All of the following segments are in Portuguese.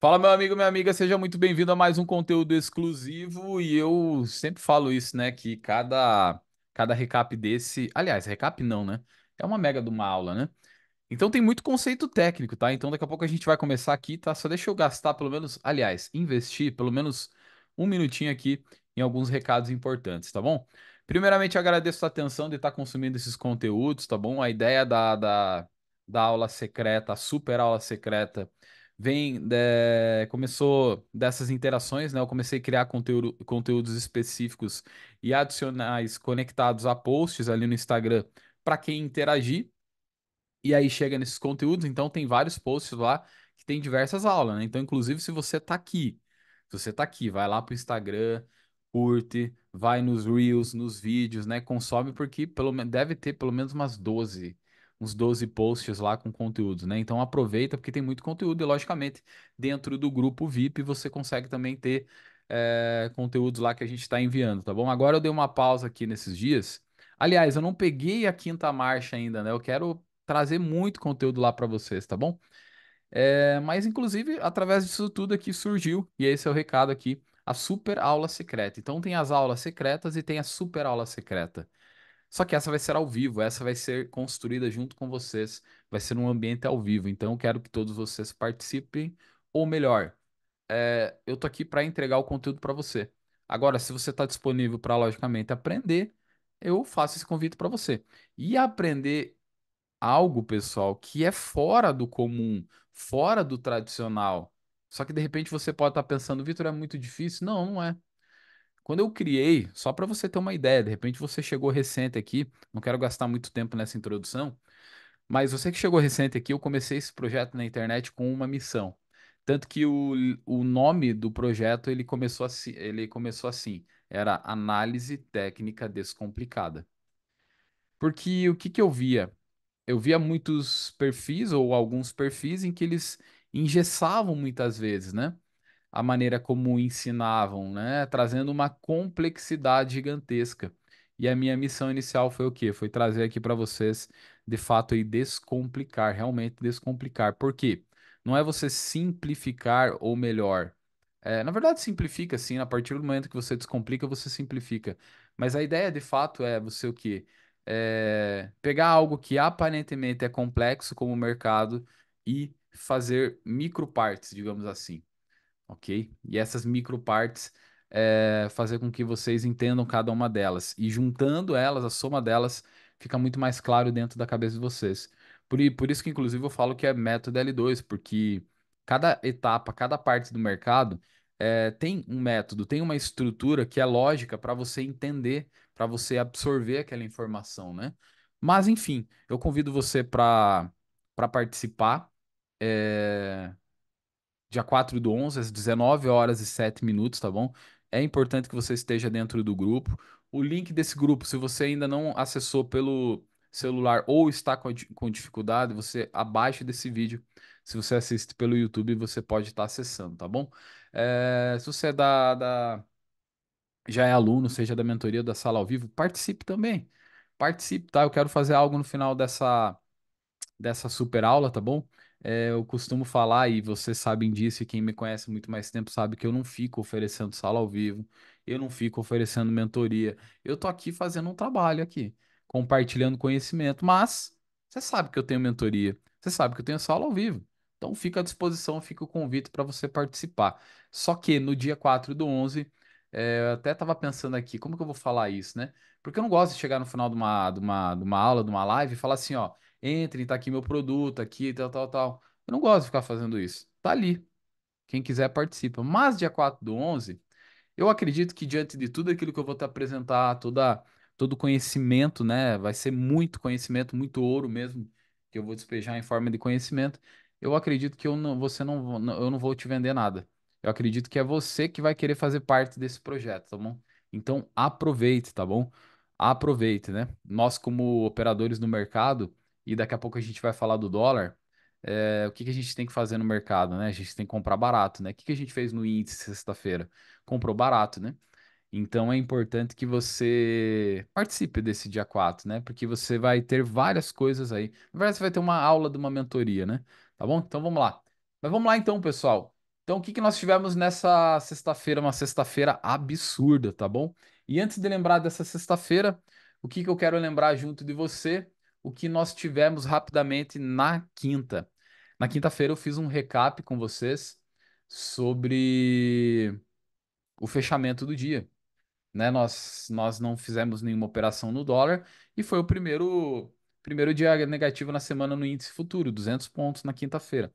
Fala, meu amigo, minha amiga, seja muito bem-vindo a mais um conteúdo exclusivo. E eu sempre falo isso, né? Que cada, cada recap desse. Aliás, recap não, né? É uma mega de uma aula, né? Então tem muito conceito técnico, tá? Então daqui a pouco a gente vai começar aqui, tá? Só deixa eu gastar pelo menos, aliás, investir pelo menos um minutinho aqui em alguns recados importantes, tá bom? Primeiramente, agradeço a atenção de estar consumindo esses conteúdos, tá bom? A ideia da, da, da aula secreta, a super aula secreta vem é, começou dessas interações, né? Eu comecei a criar conteúdo, conteúdos específicos e adicionais conectados a posts ali no Instagram para quem interagir. E aí chega nesses conteúdos, então tem vários posts lá que tem diversas aulas, né? Então, inclusive, se você tá aqui, se você tá aqui, vai lá pro Instagram, curte, vai nos Reels, nos vídeos, né? Consome, porque pelo deve ter pelo menos umas 12 uns 12 posts lá com conteúdos, né? Então aproveita porque tem muito conteúdo e, logicamente, dentro do grupo VIP você consegue também ter é, conteúdos lá que a gente está enviando, tá bom? Agora eu dei uma pausa aqui nesses dias. Aliás, eu não peguei a quinta marcha ainda, né? Eu quero trazer muito conteúdo lá para vocês, tá bom? É, mas, inclusive, através disso tudo aqui surgiu, e esse é o recado aqui, a super aula secreta. Então, tem as aulas secretas e tem a super aula secreta. Só que essa vai ser ao vivo, essa vai ser construída junto com vocês, vai ser um ambiente ao vivo. Então eu quero que todos vocês participem, ou melhor, é, eu tô aqui para entregar o conteúdo para você. Agora, se você está disponível para logicamente aprender, eu faço esse convite para você. E aprender algo, pessoal, que é fora do comum, fora do tradicional. Só que de repente você pode estar tá pensando, Vitor, é muito difícil. Não, não é. Quando eu criei, só para você ter uma ideia, de repente você chegou recente aqui, não quero gastar muito tempo nessa introdução, mas você que chegou recente aqui, eu comecei esse projeto na internet com uma missão. Tanto que o, o nome do projeto ele começou, assim, ele começou assim, era Análise Técnica Descomplicada. Porque o que, que eu via? Eu via muitos perfis ou alguns perfis em que eles engessavam muitas vezes, né? a maneira como ensinavam, né? Trazendo uma complexidade gigantesca. E a minha missão inicial foi o quê? Foi trazer aqui para vocês, de fato, e descomplicar, realmente descomplicar. Por quê? Não é você simplificar ou melhor. É, na verdade, simplifica sim, a partir do momento que você descomplica, você simplifica. Mas a ideia, de fato, é você o quê? É, pegar algo que aparentemente é complexo como o mercado e fazer micro partes, digamos assim ok? E essas micropartes é, fazer com que vocês entendam cada uma delas. E juntando elas, a soma delas, fica muito mais claro dentro da cabeça de vocês. Por, por isso que, inclusive, eu falo que é método L2, porque cada etapa, cada parte do mercado é, tem um método, tem uma estrutura que é lógica para você entender, para você absorver aquela informação, né? Mas, enfim, eu convido você para participar. É dia 4 do 11, às 19 horas e 7 minutos, tá bom? É importante que você esteja dentro do grupo. O link desse grupo, se você ainda não acessou pelo celular ou está com, com dificuldade, você abaixo desse vídeo. Se você assiste pelo YouTube, você pode estar tá acessando, tá bom? É, se você é da, da, já é aluno, seja da mentoria da sala ao vivo, participe também. Participe, tá? Eu quero fazer algo no final dessa, dessa super aula, tá bom? É, eu costumo falar, e vocês sabem disso, e quem me conhece muito mais tempo sabe que eu não fico oferecendo sala ao vivo, eu não fico oferecendo mentoria. Eu tô aqui fazendo um trabalho aqui, compartilhando conhecimento, mas você sabe que eu tenho mentoria, você sabe que eu tenho sala ao vivo. Então fica à disposição, fica o convite para você participar. Só que no dia 4 do 11, é, eh, eu até estava pensando aqui, como que eu vou falar isso, né? Porque eu não gosto de chegar no final de uma, de uma, de uma aula, de uma live e falar assim, ó, Entrem, tá aqui meu produto, aqui, tal, tal, tal. Eu não gosto de ficar fazendo isso. Tá ali. Quem quiser participa. Mas dia 4 do 11, eu acredito que diante de tudo aquilo que eu vou te apresentar, toda, todo conhecimento, né? Vai ser muito conhecimento, muito ouro mesmo, que eu vou despejar em forma de conhecimento. Eu acredito que eu não, você não, eu não vou te vender nada. Eu acredito que é você que vai querer fazer parte desse projeto, tá bom? Então aproveite, tá bom? Aproveite, né? Nós, como operadores no mercado, e daqui a pouco a gente vai falar do dólar, é, o que, que a gente tem que fazer no mercado, né? A gente tem que comprar barato, né? O que, que a gente fez no índice sexta-feira? Comprou barato, né? Então é importante que você participe desse dia 4, né? Porque você vai ter várias coisas aí. Na verdade, você vai ter uma aula de uma mentoria, né? Tá bom? Então vamos lá. Mas vamos lá então, pessoal. Então, o que, que nós tivemos nessa sexta-feira? Uma sexta-feira absurda, tá bom? E antes de lembrar dessa sexta-feira, o que, que eu quero lembrar junto de você o que nós tivemos rapidamente na quinta. Na quinta-feira eu fiz um recap com vocês sobre o fechamento do dia. Né? Nós, nós não fizemos nenhuma operação no dólar e foi o primeiro, primeiro dia negativo na semana no índice futuro, 200 pontos na quinta-feira.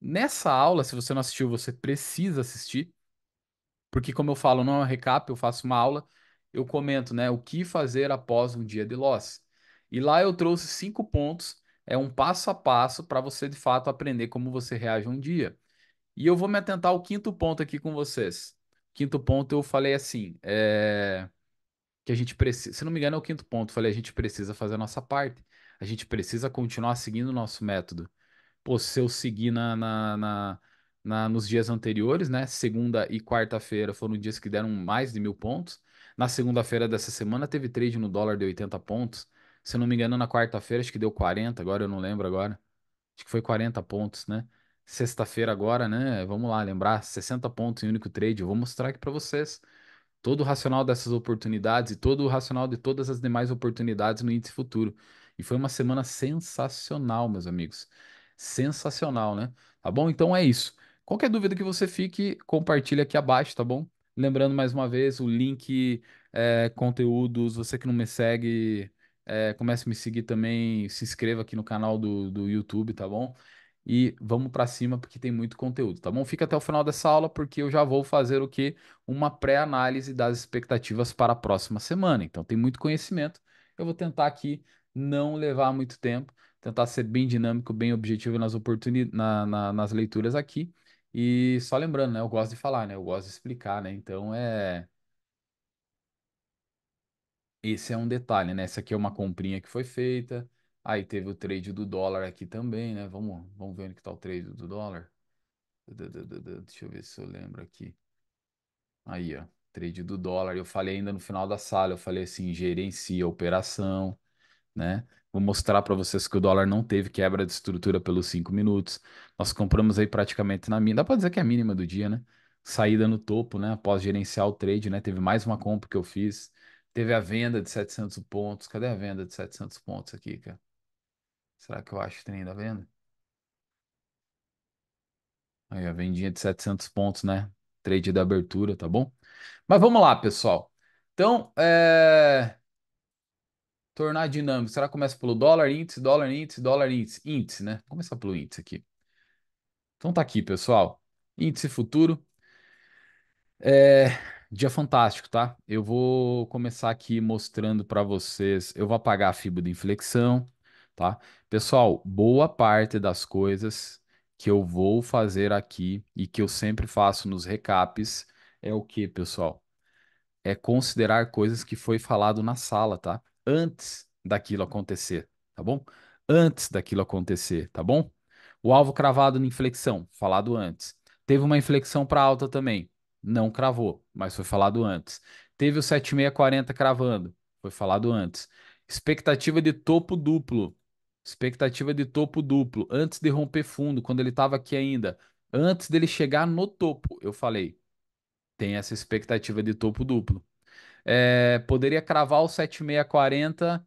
Nessa aula, se você não assistiu, você precisa assistir, porque como eu falo, não é um recap, eu faço uma aula, eu comento né, o que fazer após um dia de loss. E lá eu trouxe cinco pontos, é um passo a passo para você de fato aprender como você reage um dia. E eu vou me atentar ao quinto ponto aqui com vocês. Quinto ponto eu falei assim, é... que a gente precisa, se não me engano é o quinto ponto, eu falei a gente precisa fazer a nossa parte, a gente precisa continuar seguindo o nosso método. Pô, se eu seguir na, na, na, na nos dias anteriores, né, segunda e quarta-feira foram dias que deram mais de mil pontos, na segunda-feira dessa semana teve trade no dólar de 80 pontos, se eu não me engano, na quarta-feira, acho que deu 40, agora eu não lembro agora. Acho que foi 40 pontos, né? Sexta-feira agora, né? Vamos lá, lembrar, 60 pontos em único trade. Eu vou mostrar aqui para vocês todo o racional dessas oportunidades e todo o racional de todas as demais oportunidades no índice futuro. E foi uma semana sensacional, meus amigos. Sensacional, né? Tá bom? Então é isso. Qualquer dúvida que você fique, compartilha aqui abaixo, tá bom? Lembrando mais uma vez, o link é, conteúdos, você que não me segue, é, comece a me seguir também, se inscreva aqui no canal do, do YouTube, tá bom? E vamos para cima porque tem muito conteúdo, tá bom? Fica até o final dessa aula porque eu já vou fazer o que? Uma pré-análise das expectativas para a próxima semana. Então tem muito conhecimento. Eu vou tentar aqui não levar muito tempo, tentar ser bem dinâmico, bem objetivo nas, oportuni na, na, nas leituras aqui. E só lembrando, né? Eu gosto de falar, né? Eu gosto de explicar, né? Então é esse é um detalhe, né? Essa aqui é uma comprinha que foi feita. Aí teve o trade do dólar aqui também, né? Vamos, vamos ver onde que tá o trade do dólar. Deixa eu ver se eu lembro aqui. Aí, ó, trade do dólar. Eu falei ainda no final da sala, eu falei assim, gerencia a operação, né? Vou mostrar para vocês que o dólar não teve quebra de estrutura pelos 5 minutos. Nós compramos aí praticamente na mínima. Dá para dizer que é a mínima do dia, né? Saída no topo, né? Após gerenciar o trade, né? Teve mais uma compra que eu fiz. Teve a venda de 700 pontos. Cadê a venda de 700 pontos aqui, cara? Será que eu acho que tem ainda a venda? Aí, a vendinha de 700 pontos, né? Trade da abertura, tá bom? Mas vamos lá, pessoal. Então, é... tornar dinâmico. Será que começa pelo dólar índice, dólar índice, dólar índice, índice, né? Vamos começar pelo índice aqui. Então tá aqui, pessoal. Índice futuro. É dia fantástico, tá? Eu vou começar aqui mostrando para vocês. Eu vou apagar a fibra de inflexão, tá? Pessoal, boa parte das coisas que eu vou fazer aqui e que eu sempre faço nos recaps é o que, pessoal? É considerar coisas que foi falado na sala, tá? Antes daquilo acontecer, tá bom? Antes daquilo acontecer, tá bom? O alvo cravado na inflexão, falado antes. Teve uma inflexão para alta também não cravou, mas foi falado antes. Teve o 7640 cravando, foi falado antes. Expectativa de topo duplo. Expectativa de topo duplo, antes de romper fundo, quando ele estava aqui ainda, antes dele chegar no topo, eu falei, tem essa expectativa de topo duplo. É, poderia cravar o 7640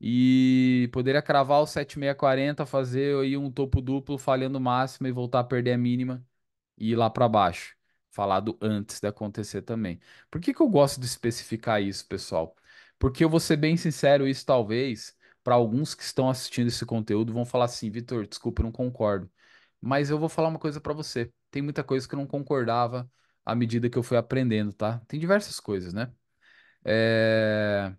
e poderia cravar o 7640, fazer aí um topo duplo falhando máxima e voltar a perder a mínima e ir lá para baixo falado antes de acontecer também. Por que, que eu gosto de especificar isso, pessoal? Porque eu vou ser bem sincero, isso talvez, para alguns que estão assistindo esse conteúdo, vão falar assim, Vitor, desculpa, não concordo. Mas eu vou falar uma coisa para você. Tem muita coisa que eu não concordava à medida que eu fui aprendendo, tá? Tem diversas coisas, né? É...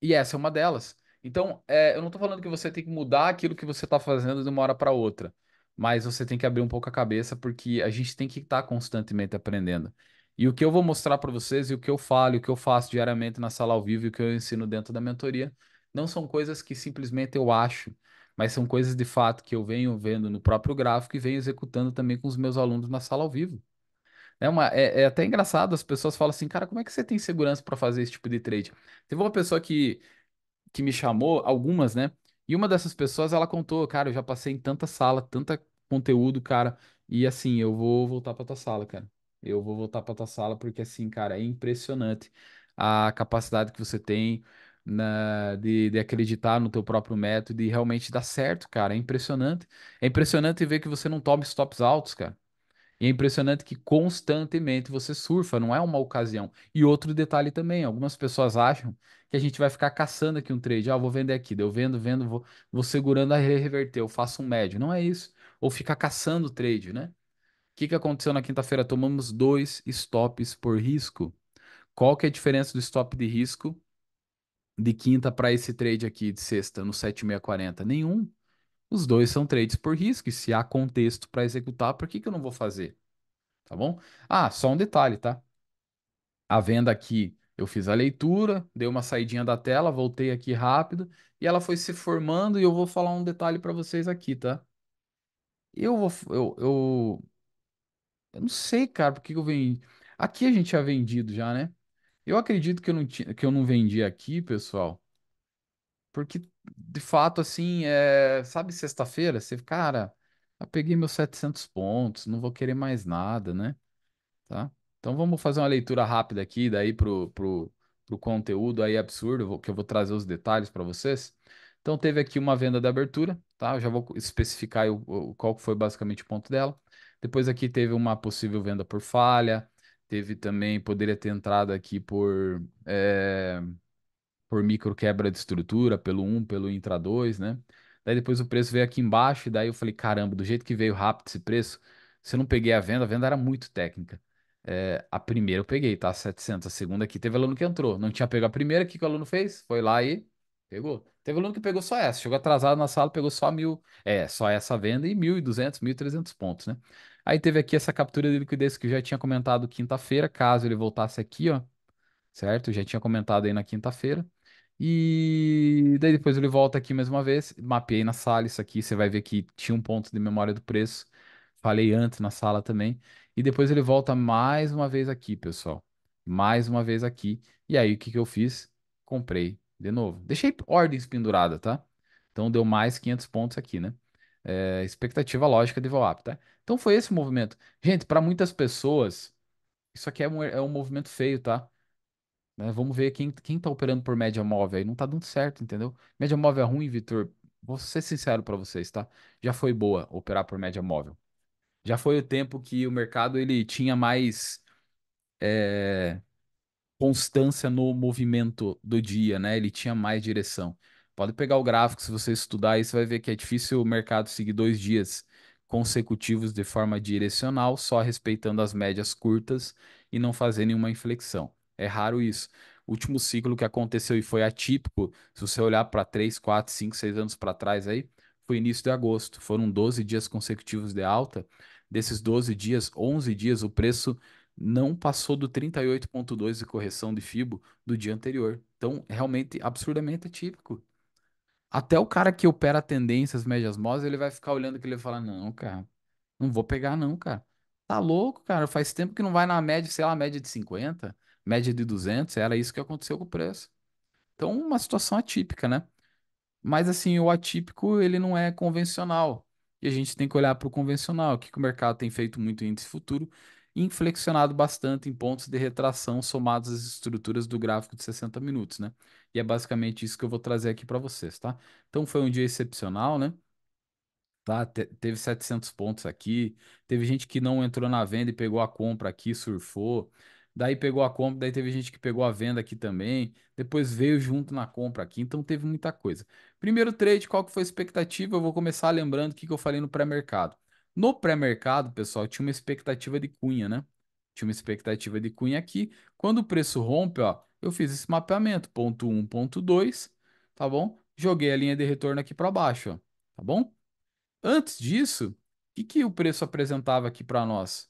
E essa é uma delas. Então, é, eu não estou falando que você tem que mudar aquilo que você está fazendo de uma hora para outra mas você tem que abrir um pouco a cabeça porque a gente tem que estar tá constantemente aprendendo. E o que eu vou mostrar para vocês e o que eu falo, o que eu faço diariamente na sala ao vivo e o que eu ensino dentro da mentoria, não são coisas que simplesmente eu acho, mas são coisas de fato que eu venho vendo no próprio gráfico e venho executando também com os meus alunos na sala ao vivo. É, uma, é, é, até engraçado, as pessoas falam assim, cara, como é que você tem segurança para fazer esse tipo de trade? Teve uma pessoa que, que me chamou, algumas, né? E uma dessas pessoas, ela contou, cara, eu já passei em tanta sala, tanta conteúdo, cara, e assim, eu vou voltar pra tua sala, cara. Eu vou voltar pra tua sala porque assim, cara, é impressionante a capacidade que você tem na- né, de, de acreditar no teu próprio método e realmente dar certo, cara. É impressionante. É impressionante ver que você não toma stops altos, cara. E é impressionante que constantemente você surfa, não é uma ocasião. E outro detalhe também, algumas pessoas acham que a gente vai ficar caçando aqui um trade. Ah, vou vender aqui, deu vendo, vendo, vou, vou segurando a reverter, eu faço um médio. Não é isso. Ou ficar caçando o trade, né? O que, que aconteceu na quinta-feira? Tomamos dois stops por risco. Qual que é a diferença do stop de risco de quinta para esse trade aqui de sexta, no 7640? Nenhum. Os dois são trades por risco, e se há contexto para executar, por que, que eu não vou fazer? Tá bom? Ah, só um detalhe, tá? A venda aqui, eu fiz a leitura, dei uma saidinha da tela, voltei aqui rápido, e ela foi se formando, e eu vou falar um detalhe para vocês aqui, tá? Eu vou. Eu, eu, eu não sei, cara, por que eu vendi. Aqui a gente tinha vendido já, né? Eu acredito que eu não, tinha, que eu não vendi aqui, pessoal, porque de fato, assim, é, sabe, sexta-feira, você, cara, eu peguei meus 700 pontos, não vou querer mais nada, né? Tá? Então vamos fazer uma leitura rápida aqui, daí pro, pro, pro conteúdo aí absurdo, que eu vou trazer os detalhes para vocês. Então teve aqui uma venda de abertura, tá? Eu já vou especificar o, o, qual foi basicamente o ponto dela. Depois aqui teve uma possível venda por falha, teve também, poderia ter entrado aqui por... É por micro quebra de estrutura, pelo 1, pelo intra 2, né? Daí depois o preço veio aqui embaixo, e daí eu falei, caramba, do jeito que veio rápido esse preço, se eu não peguei a venda, a venda era muito técnica. É, a primeira eu peguei, tá? 700. A segunda aqui teve aluno que entrou. Não tinha pego a primeira, o que, que o aluno fez? Foi lá e pegou. Teve aluno que pegou só essa. Chegou atrasado na sala, pegou só mil. É, só essa venda e 1.200, 1.300 pontos, né? Aí teve aqui essa captura de liquidez que eu já tinha comentado quinta-feira, caso ele voltasse aqui, ó. Certo? já tinha comentado aí na quinta-feira. E daí depois ele volta aqui mais uma vez, mapeei na sala isso aqui, você vai ver que tinha um ponto de memória do preço, falei antes na sala também, e depois ele volta mais uma vez aqui, pessoal, mais uma vez aqui, e aí o que que eu fiz? Comprei de novo, deixei ordens pendurada, tá? Então deu mais 500 pontos aqui, né? É, expectativa lógica de VWAP, tá? Então foi esse o movimento. Gente, para muitas pessoas, isso aqui é um, é um movimento feio, tá? Né? Vamos ver quem, quem tá operando por média móvel aí. Não tá dando certo, entendeu? Média móvel é ruim, Vitor. Vou ser sincero para vocês, tá? Já foi boa operar por média móvel. Já foi o tempo que o mercado ele tinha mais é, constância no movimento do dia, né? Ele tinha mais direção. Pode pegar o gráfico, se você estudar aí, você vai ver que é difícil o mercado seguir dois dias consecutivos de forma direcional, só respeitando as médias curtas e não fazer nenhuma inflexão. É raro isso. O último ciclo que aconteceu e foi atípico, se você olhar para 3, 4, 5, 6 anos para trás aí, foi início de agosto. Foram 12 dias consecutivos de alta. Desses 12 dias, 11 dias, o preço não passou do 38,2 de correção de FIBO do dia anterior. Então, realmente, absurdamente atípico. Até o cara que opera tendências médias móveis, ele vai ficar olhando que ele vai falar, não, cara, não vou pegar não, cara. Tá louco, cara, faz tempo que não vai na média, sei lá, média de 50 média de 200, era isso que aconteceu com o preço. Então, uma situação atípica, né? Mas assim, o atípico, ele não é convencional. E a gente tem que olhar para o convencional, o que, que o mercado tem feito muito em índice futuro, inflexionado bastante em pontos de retração somados às estruturas do gráfico de 60 minutos, né? E é basicamente isso que eu vou trazer aqui para vocês, tá? Então foi um dia excepcional, né? Tá? Te teve 700 pontos aqui, teve gente que não entrou na venda e pegou a compra aqui, surfou daí pegou a compra, daí teve gente que pegou a venda aqui também, depois veio junto na compra aqui, então teve muita coisa. Primeiro trade, qual que foi a expectativa? Eu vou começar lembrando o que, que eu falei no pré-mercado. No pré-mercado, pessoal, tinha uma expectativa de cunha, né? Tinha uma expectativa de cunha aqui. Quando o preço rompe, ó, eu fiz esse mapeamento, ponto 1, ponto 2, tá bom? Joguei a linha de retorno aqui para baixo, ó, tá bom? Antes disso, o que, que o preço apresentava aqui para nós?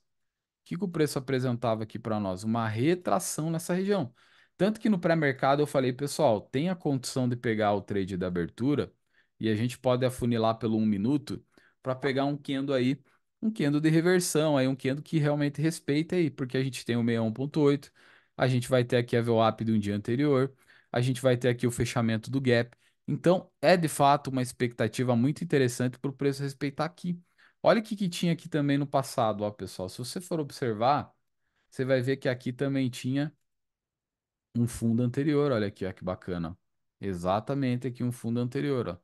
que, que o preço apresentava aqui para nós? Uma retração nessa região. Tanto que no pré-mercado eu falei, pessoal, tem a condição de pegar o trade da abertura e a gente pode afunilar pelo um minuto para pegar um Kendo aí, um Kendo de reversão, aí um Kendo que realmente respeita aí, porque a gente tem o 61.8, a gente vai ter aqui a VWAP de um dia anterior, a gente vai ter aqui o fechamento do gap. Então, é de fato uma expectativa muito interessante para o preço respeitar aqui. Olha o que, que tinha aqui também no passado, ó, pessoal. Se você for observar, você vai ver que aqui também tinha um fundo anterior. Olha aqui, ó, que bacana. Exatamente aqui um fundo anterior, ó,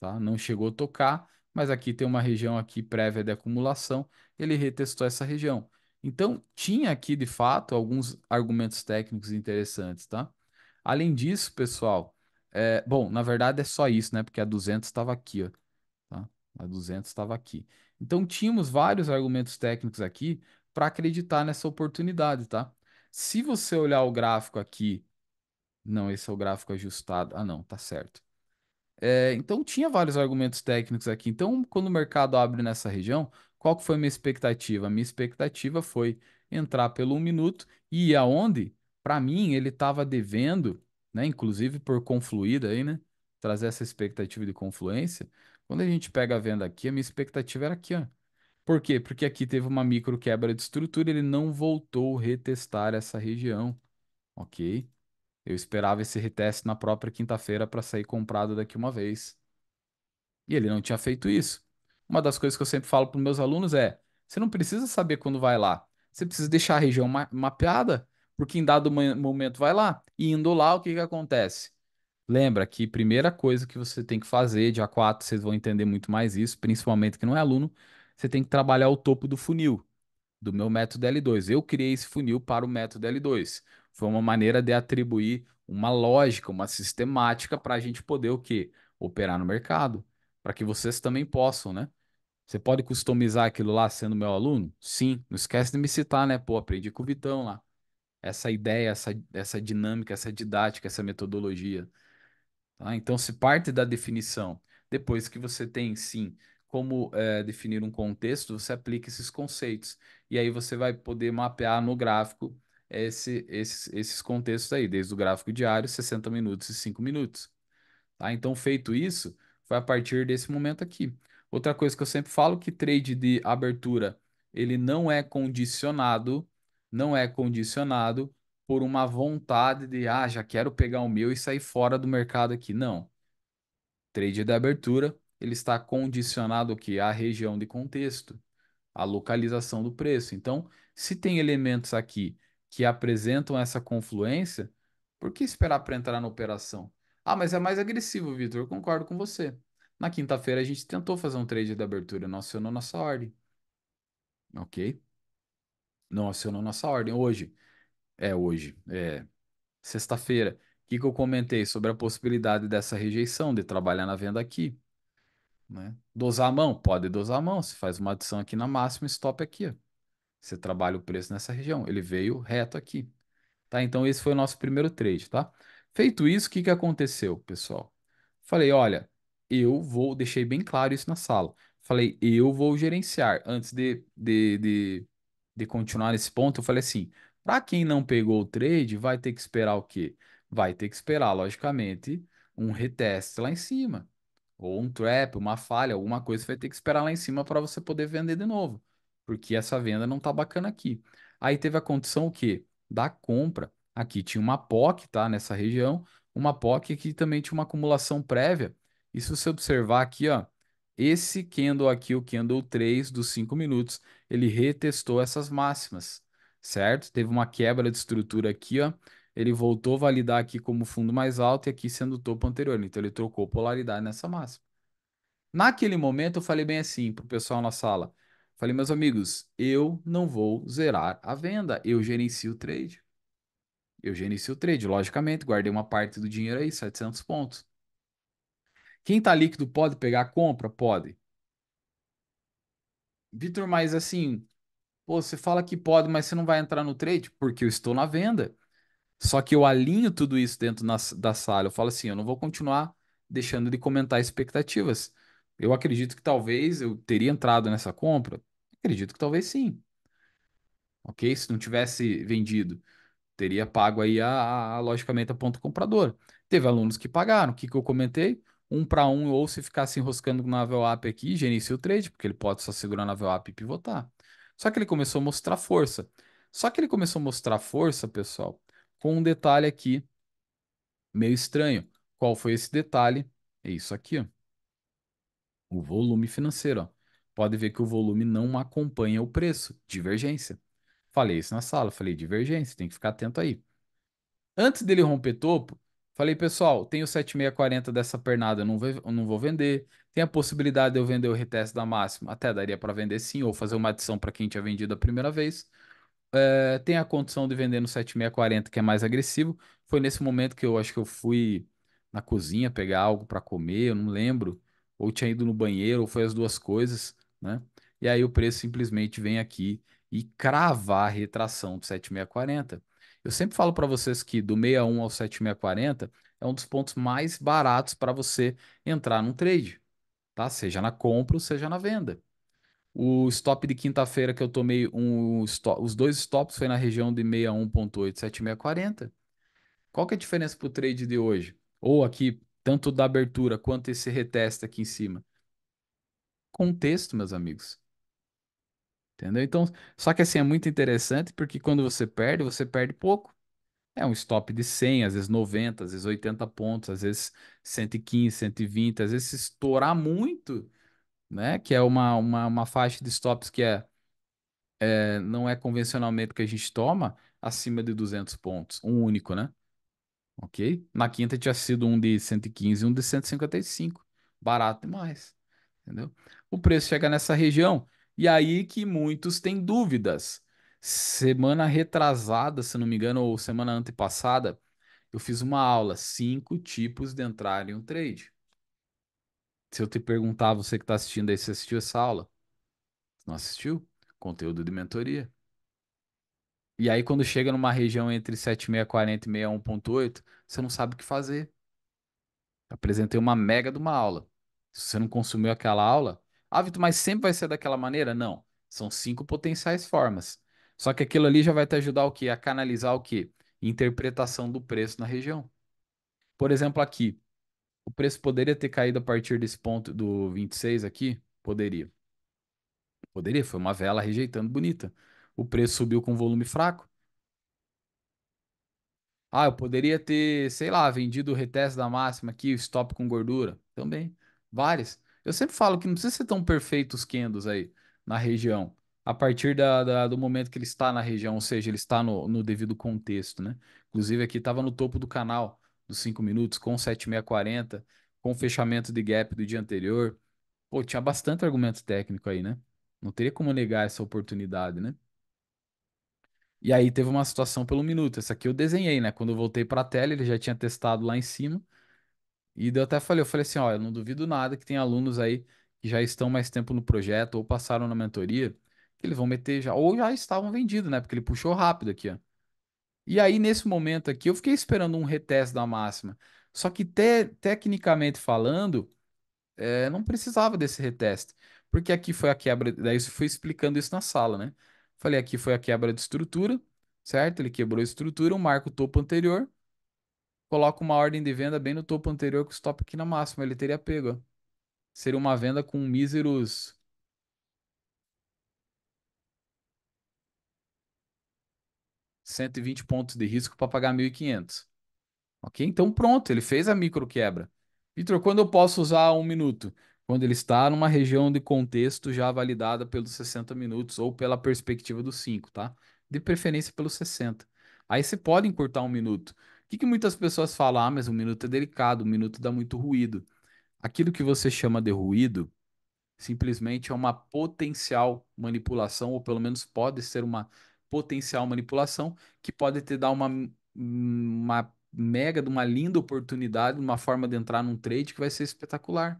tá? Não chegou a tocar, mas aqui tem uma região aqui prévia de acumulação, ele retestou essa região. Então, tinha aqui, de fato, alguns argumentos técnicos interessantes, tá? Além disso, pessoal, é, bom, na verdade é só isso, né? Porque a 200 estava aqui, ó, tá? A 200 estava aqui. Então, tínhamos vários argumentos técnicos aqui para acreditar nessa oportunidade, tá? Se você olhar o gráfico aqui, não, esse é o gráfico ajustado. Ah, não, tá certo. É, então, tinha vários argumentos técnicos aqui. Então, quando o mercado abre nessa região, qual que foi a minha expectativa? A minha expectativa foi entrar pelo um minuto e aonde, para mim, ele estava devendo, né, inclusive por confluída aí, né, trazer essa expectativa de confluência, quando a gente pega a venda aqui, a minha expectativa era aqui, ó. Por quê? Porque aqui teve uma micro quebra de estrutura, ele não voltou retestar essa região, ok? Eu esperava esse reteste na própria quinta-feira para sair comprado daqui uma vez. E ele não tinha feito isso. Uma das coisas que eu sempre falo para meus alunos é: você não precisa saber quando vai lá, você precisa deixar a região ma mapeada, porque em dado momento vai lá. E indo lá, o que, que acontece? Lembra que primeira coisa que você tem que fazer, dia 4, vocês vão entender muito mais isso, principalmente que não é aluno, você tem que trabalhar o topo do funil, do meu método L2. Eu criei esse funil para o método L2. Foi uma maneira de atribuir uma lógica, uma sistemática para a gente poder o quê? Operar no mercado, para que vocês também possam, né? Você pode customizar aquilo lá sendo meu aluno? Sim, não esquece de me citar, né? Pô, aprendi com o Vitão lá. Essa ideia, essa, essa dinâmica, essa didática, essa metodologia. Tá? Então, se parte da definição, depois que você tem, sim, como é, definir um contexto, você aplica esses conceitos. E aí você vai poder mapear no gráfico esse, esses contextos aí, desde o gráfico diário, 60 minutos e 5 minutos. Tá? Então, feito isso, foi a partir desse momento aqui. Outra coisa que eu sempre falo que trade de abertura, ele não é condicionado, não é condicionado por uma vontade de, ah, já quero pegar o meu e sair fora do mercado aqui. Não. Trade da abertura, ele está condicionado que à região de contexto, à localização do preço. Então, se tem elementos aqui que apresentam essa confluência, por que esperar para entrar na operação? Ah, mas é mais agressivo, Vitor. concordo com você. Na quinta-feira a gente tentou fazer um trade da abertura, não acionou nossa ordem. Ok? Não acionou nossa ordem. Hoje, é hoje, é sexta-feira. O que que eu comentei sobre a possibilidade dessa rejeição de trabalhar na venda aqui? Né? Dosar a mão, pode dosar a mão. Você faz uma adição aqui na máxima, stop aqui. Você trabalha o preço nessa região. Ele veio reto aqui. Tá? Então, esse foi o nosso primeiro trade. Tá? Feito isso, o que, que aconteceu, pessoal? Falei, olha, eu vou, deixei bem claro isso na sala. Falei, eu vou gerenciar. Antes de, de, de, de continuar nesse ponto, eu falei assim: para quem não pegou o trade, vai ter que esperar o quê? Vai ter que esperar, logicamente, um reteste lá em cima. Ou um trap, uma falha, alguma coisa, vai ter que esperar lá em cima para você poder vender de novo. Porque essa venda não tá bacana aqui. Aí teve a condição o quê? Da compra. Aqui tinha uma POC, tá? Nessa região. Uma POC aqui também tinha uma acumulação prévia. E se você observar aqui, ó, esse candle aqui, o candle 3 dos 5 minutos, ele retestou essas máximas certo? Teve uma quebra de estrutura aqui, ó. Ele voltou a validar aqui como fundo mais alto e aqui sendo o topo anterior. Então, ele trocou polaridade nessa massa. Naquele momento, eu falei bem assim para o pessoal na sala. Falei, meus amigos, eu não vou zerar a venda. Eu gerencio o trade. Eu gerencio o trade, logicamente. Guardei uma parte do dinheiro aí, 700 pontos. Quem está líquido pode pegar a compra? Pode. Vitor, mas assim, Pô, você fala que pode, mas você não vai entrar no trade? Porque eu estou na venda. Só que eu alinho tudo isso dentro na, da sala. Eu falo assim, eu não vou continuar deixando de comentar expectativas. Eu acredito que talvez eu teria entrado nessa compra. Acredito que talvez sim. Ok? Se não tivesse vendido, teria pago aí a, a, a logicamente a ponto comprador. Teve alunos que pagaram. O que, que eu comentei? Um para um, ou se ficasse enroscando na VWAP aqui, gerencia o trade, porque ele pode só segurar na VWAP e pivotar. Só que ele começou a mostrar força. Só que ele começou a mostrar força, pessoal, com um detalhe aqui meio estranho. Qual foi esse detalhe? É isso aqui, ó. O volume financeiro, ó. Pode ver que o volume não acompanha o preço, divergência. Falei isso na sala, falei divergência, tem que ficar atento aí. Antes dele romper topo, falei, pessoal, tem o 7640 dessa pernada, não, vou, eu não vou vender. Tem a possibilidade de eu vender o reteste da máxima, até daria para vender sim, ou fazer uma adição para quem tinha vendido a primeira vez. É, tem a condição de vender no 7640, que é mais agressivo. Foi nesse momento que eu acho que eu fui na cozinha pegar algo para comer, eu não lembro, ou tinha ido no banheiro, ou foi as duas coisas, né? E aí o preço simplesmente vem aqui e cravar a retração do 7640. Eu sempre falo para vocês que do 61 ao 7640 é um dos pontos mais baratos para você entrar num trade tá? Seja na compra ou seja na venda. O stop de quinta-feira que eu tomei um os dois stops foi na região de 61.8, 7640. Qual que é a diferença para o trade de hoje? Ou aqui, tanto da abertura quanto esse reteste aqui em cima? Contexto, meus amigos. Entendeu? Então, só que assim é muito interessante porque quando você perde, você perde pouco. É um stop de 100, às vezes 90, às vezes 80 pontos, às vezes 115, 120, às vezes se estourar muito, né? Que é uma, uma, uma faixa de stops que é, é, não é convencionalmente que a gente toma, acima de 200 pontos, um único, né? Ok? Na quinta tinha sido um de 115 e um de 155. Barato demais, entendeu? O preço chega nessa região e aí que muitos têm dúvidas semana retrasada, se não me engano, ou semana antepassada, eu fiz uma aula, cinco tipos de entrar em um trade. Se eu te perguntar, você que está assistindo aí, você assistiu essa aula? Não assistiu? Conteúdo de mentoria. E aí, quando chega numa região entre 7,640 e 61,8, você não sabe o que fazer. Apresentei uma mega de uma aula. Se você não consumiu aquela aula, ah, mas sempre vai ser daquela maneira? Não. São cinco potenciais formas. Só que aquilo ali já vai te ajudar o quê? A canalizar o quê? Interpretação do preço na região. Por exemplo, aqui, o preço poderia ter caído a partir desse ponto do 26 aqui? Poderia. Poderia, foi uma vela rejeitando bonita. O preço subiu com volume fraco. Ah, eu poderia ter, sei lá, vendido o reteste da máxima aqui, o stop com gordura. Também. Várias. Eu sempre falo que não precisa ser tão perfeito os candles aí na região a partir da, da, do momento que ele está na região, ou seja, ele está no, no devido contexto, né? Inclusive aqui estava no topo do canal dos 5 minutos, com 7640, com fechamento de gap do dia anterior. Pô, tinha bastante argumento técnico aí, né? Não teria como negar essa oportunidade, né? E aí teve uma situação pelo minuto. Essa aqui eu desenhei, né? Quando eu voltei para a tela, ele já tinha testado lá em cima. E eu até falei, eu falei assim, olha, não duvido nada que tem alunos aí que já estão mais tempo no projeto ou passaram na mentoria eles vão meter já, ou já estavam vendidos, né? Porque ele puxou rápido aqui, ó. E aí, nesse momento aqui, eu fiquei esperando um reteste da máxima. Só que, te, tecnicamente falando, é, não precisava desse reteste. Porque aqui foi a quebra. Daí eu fui explicando isso na sala, né? Falei, aqui foi a quebra de estrutura, certo? Ele quebrou a estrutura, um marco topo anterior. Coloca uma ordem de venda bem no topo anterior com o stop aqui na máxima. Ele teria pego, ó. Seria uma venda com míseros 120 pontos de risco para pagar 1.500. Ok? Então pronto, ele fez a micro quebra. Vitor, quando eu posso usar um minuto? Quando ele está numa região de contexto já validada pelos 60 minutos ou pela perspectiva dos 5, tá? De preferência pelos 60. Aí você pode encurtar um minuto. O que, que muitas pessoas falam? Ah, mas um minuto é delicado, um minuto dá muito ruído. Aquilo que você chama de ruído simplesmente é uma potencial manipulação, ou pelo menos pode ser uma potencial manipulação que pode te dar uma, uma mega de uma linda oportunidade, uma forma de entrar num trade que vai ser espetacular.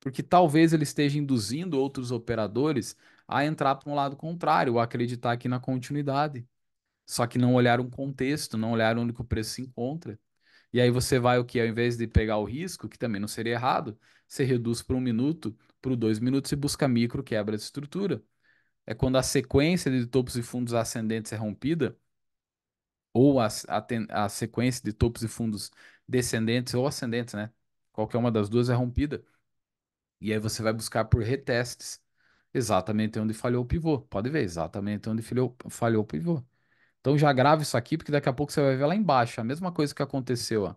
Porque talvez ele esteja induzindo outros operadores a entrar para um lado contrário, ou acreditar aqui na continuidade. Só que não olhar um contexto, não olhar onde o preço se encontra. E aí você vai o que? Ao invés de pegar o risco, que também não seria errado, você reduz para um minuto, para dois minutos e busca micro quebra de estrutura é quando a sequência de topos e fundos ascendentes é rompida, ou a, a, a sequência de topos e fundos descendentes ou ascendentes, né? Qualquer uma das duas é rompida. E aí você vai buscar por retestes exatamente onde falhou o pivô. Pode ver, exatamente onde falhou, falhou o pivô. Então já grava isso aqui, porque daqui a pouco você vai ver lá embaixo. A mesma coisa que aconteceu. Ó.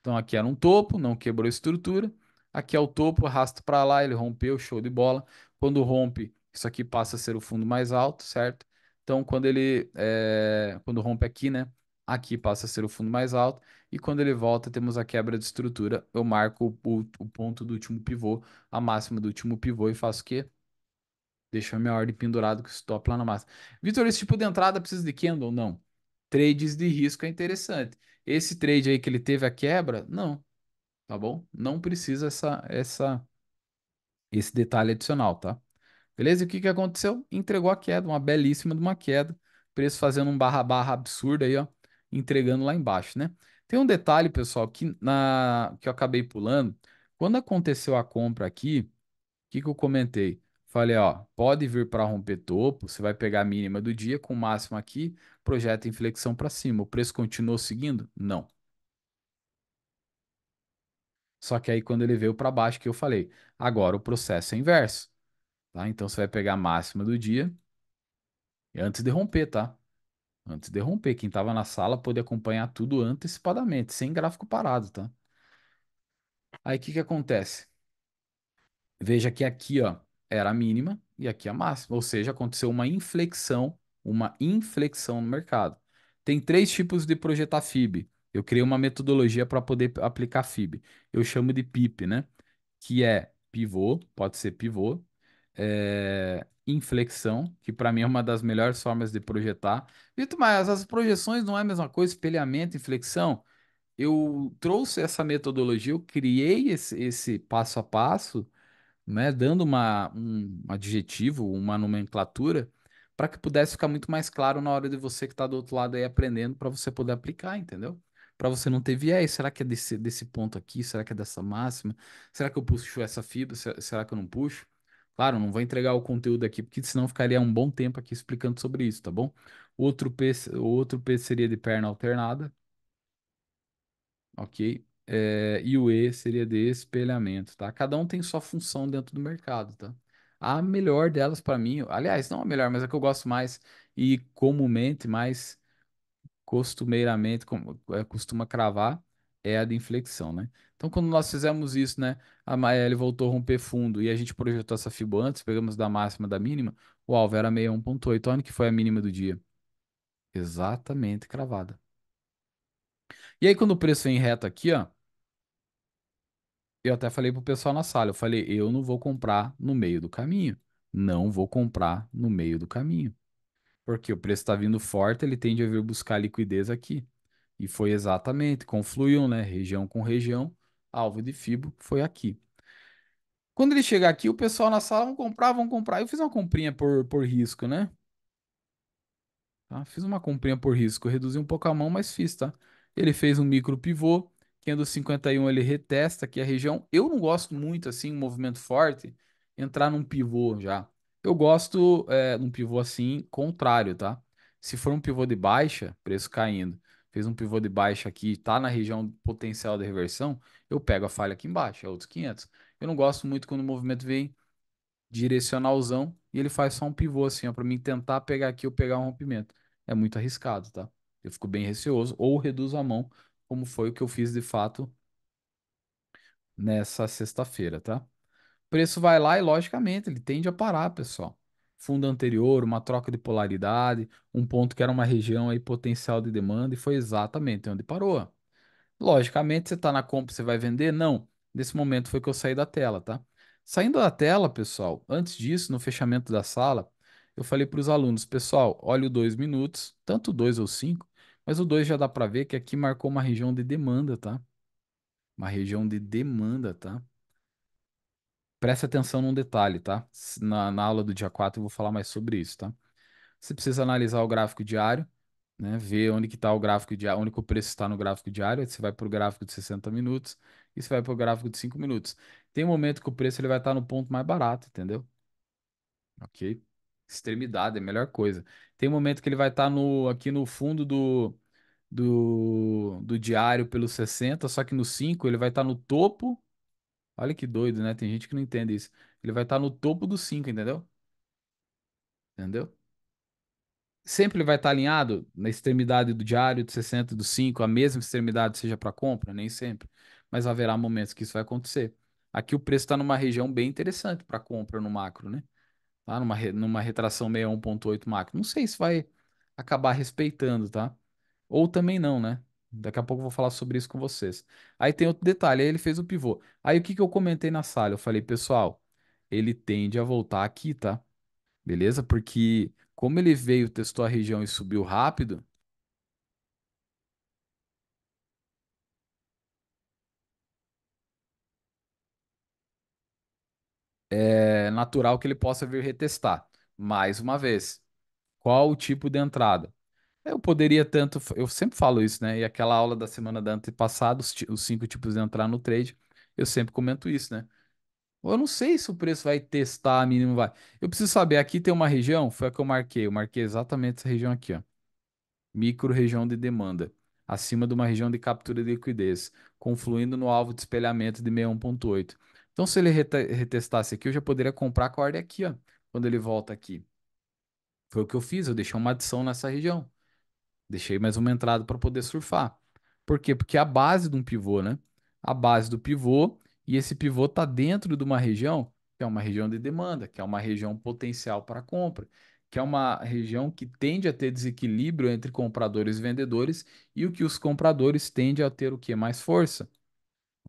Então aqui era um topo, não quebrou a estrutura. Aqui é o topo, arrasta para lá, ele rompeu, show de bola. Quando rompe, isso aqui passa a ser o fundo mais alto, certo? Então, quando ele é, quando rompe aqui, né? Aqui passa a ser o fundo mais alto. E quando ele volta, temos a quebra de estrutura. Eu marco o, o ponto do último pivô, a máxima do último pivô, e faço o quê? Deixo a minha ordem pendurada com o stop lá na máxima. Vitor, esse tipo de entrada precisa de candle? Não. Trades de risco é interessante. Esse trade aí que ele teve a quebra, não. Tá bom? Não precisa essa, essa, esse detalhe adicional, tá? Beleza? E o que, que aconteceu? Entregou a queda, uma belíssima de uma queda. Preço fazendo um barra barra absurdo aí, ó. Entregando lá embaixo, né? Tem um detalhe, pessoal, que, na, que eu acabei pulando. Quando aconteceu a compra aqui, o que, que eu comentei? Falei, ó, pode vir para romper topo, você vai pegar a mínima do dia com o máximo aqui, projeta inflexão para cima. O preço continuou seguindo? Não. Só que aí quando ele veio para baixo que eu falei, agora o processo é inverso tá? Então você vai pegar a máxima do dia e antes de romper, tá? Antes de romper, quem estava na sala pôde acompanhar tudo antecipadamente, sem gráfico parado, tá? Aí o que que acontece? Veja que aqui, ó, era a mínima e aqui a máxima, ou seja, aconteceu uma inflexão, uma inflexão no mercado. Tem três tipos de projetar FIB. Eu criei uma metodologia para poder aplicar FIB. Eu chamo de PIP, né? Que é pivô, pode ser pivô, é, inflexão, que para mim é uma das melhores formas de projetar. Vitor, mas as projeções não é a mesma coisa, espelhamento, inflexão? Eu trouxe essa metodologia, eu criei esse, esse passo a passo, né, dando uma, um adjetivo, uma nomenclatura, para que pudesse ficar muito mais claro na hora de você que está do outro lado aí aprendendo, para você poder aplicar, entendeu? para você não ter viés. Será que é desse, desse ponto aqui? Será que é dessa máxima? Será que eu puxo essa fibra? Será que eu não puxo? Claro, não vou entregar o conteúdo aqui, porque senão ficaria um bom tempo aqui explicando sobre isso, tá bom? Outro P, outro P seria de perna alternada. Ok? É, e o E seria de espelhamento, tá? Cada um tem sua função dentro do mercado, tá? A melhor delas para mim, aliás, não a melhor, mas a que eu gosto mais e comumente, mais costumeiramente, como, é, costuma cravar, é a de inflexão, né? Então, quando nós fizemos isso, né, a Mael voltou a romper fundo e a gente projetou essa FIBO antes, pegamos da máxima da mínima, o alvo era 61.8, olha que foi a mínima do dia. Exatamente cravada. E aí, quando o preço vem reto aqui, ó, eu até falei pro pessoal na sala, eu falei, eu não vou comprar no meio do caminho. Não vou comprar no meio do caminho. Porque o preço está vindo forte, ele tende a vir buscar liquidez aqui. E foi exatamente, confluiu né? Região com região, alvo de FIBO foi aqui. Quando ele chegar aqui, o pessoal na sala vão comprar, vão comprar. Eu fiz uma comprinha por, por risco, né? Tá? Fiz uma comprinha por risco, reduzi um pouco a mão, mas fiz, tá? Ele fez um micro pivô, 551 ele retesta aqui a região. Eu não gosto muito, assim, um movimento forte, entrar num pivô já. Eu gosto é, num pivô assim, contrário, tá? Se for um pivô de baixa, preço caindo fez um pivô de baixa aqui, tá na região potencial de reversão, eu pego a falha aqui embaixo, é outros 500. Eu não gosto muito quando o movimento vem direcionalzão e ele faz só um pivô assim, ó, para mim tentar pegar aqui ou pegar um rompimento. É muito arriscado, tá? Eu fico bem receoso ou reduzo a mão, como foi o que eu fiz de fato nessa sexta-feira, tá? O preço vai lá e logicamente ele tende a parar, pessoal fundo anterior, uma troca de polaridade, um ponto que era uma região aí potencial de demanda e foi exatamente onde parou. Logicamente, você está na compra, você vai vender? Não. Nesse momento foi que eu saí da tela, tá? Saindo da tela, pessoal, antes disso, no fechamento da sala, eu falei para os alunos, pessoal, olha o 2 minutos, tanto 2 ou 5, mas o 2 já dá para ver que aqui marcou uma região de demanda, tá? Uma região de demanda, tá? Preste atenção num detalhe, tá? Na, na aula do dia 4 eu vou falar mais sobre isso, tá? Você precisa analisar o gráfico diário, né? Ver onde que está o gráfico diário, onde que o preço está no gráfico diário. Aí você vai para o gráfico de 60 minutos e você vai para o gráfico de 5 minutos. Tem um momento que o preço ele vai estar tá no ponto mais barato, entendeu? Ok? Extremidade é a melhor coisa. Tem um momento que ele vai estar tá no, aqui no fundo do, do, do diário pelo 60, só que no 5 ele vai estar tá no topo Olha que doido, né? Tem gente que não entende isso. Ele vai estar tá no topo dos cinco, entendeu? Entendeu? Sempre ele vai estar tá alinhado na extremidade do diário, do 60, do 5, a mesma extremidade seja para compra, nem sempre. Mas haverá momentos que isso vai acontecer. Aqui o preço está numa região bem interessante para compra no macro, né? Tá numa, numa retração 61,8 macro. Não sei se vai acabar respeitando, tá? Ou também não, né? Daqui a pouco eu vou falar sobre isso com vocês. Aí tem outro detalhe, aí ele fez o pivô. Aí o que, que eu comentei na sala? Eu falei, pessoal, ele tende a voltar aqui, tá? Beleza? Porque como ele veio, testou a região e subiu rápido, é natural que ele possa vir retestar. Mais uma vez, qual o tipo de entrada? Eu poderia tanto, eu sempre falo isso, né? E aquela aula da semana da antepassada, os, os cinco tipos de entrar no trade, eu sempre comento isso, né? Eu não sei se o preço vai testar, mínimo vai. Eu preciso saber, aqui tem uma região, foi a que eu marquei, eu marquei exatamente essa região aqui, ó. Micro região de demanda, acima de uma região de captura de liquidez, confluindo no alvo de espelhamento de 61.8. Então, se ele retestasse aqui, eu já poderia comprar com a ordem aqui, ó, quando ele volta aqui. Foi o que eu fiz, eu deixei uma adição nessa região. Deixei mais uma entrada para poder surfar. Por quê? Porque é a base de um pivô, né? A base do pivô, e esse pivô está dentro de uma região que é uma região de demanda, que é uma região potencial para compra, que é uma região que tende a ter desequilíbrio entre compradores e vendedores, e o que os compradores tendem a ter o que? Mais força.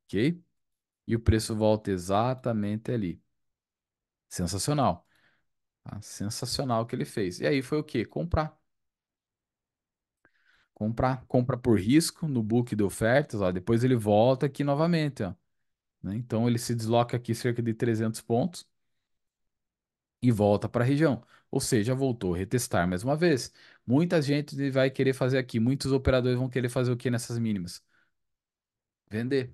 Ok? E o preço volta exatamente ali. Sensacional. Tá? sensacional o que ele fez. E aí foi o que? Comprar comprar. Compra por risco no book de ofertas, ó, depois ele volta aqui novamente. Ó, né? Então ele se desloca aqui cerca de 300 pontos e volta para a região. Ou seja, voltou a retestar mais uma vez. Muita gente vai querer fazer aqui, muitos operadores vão querer fazer o que nessas mínimas? Vender.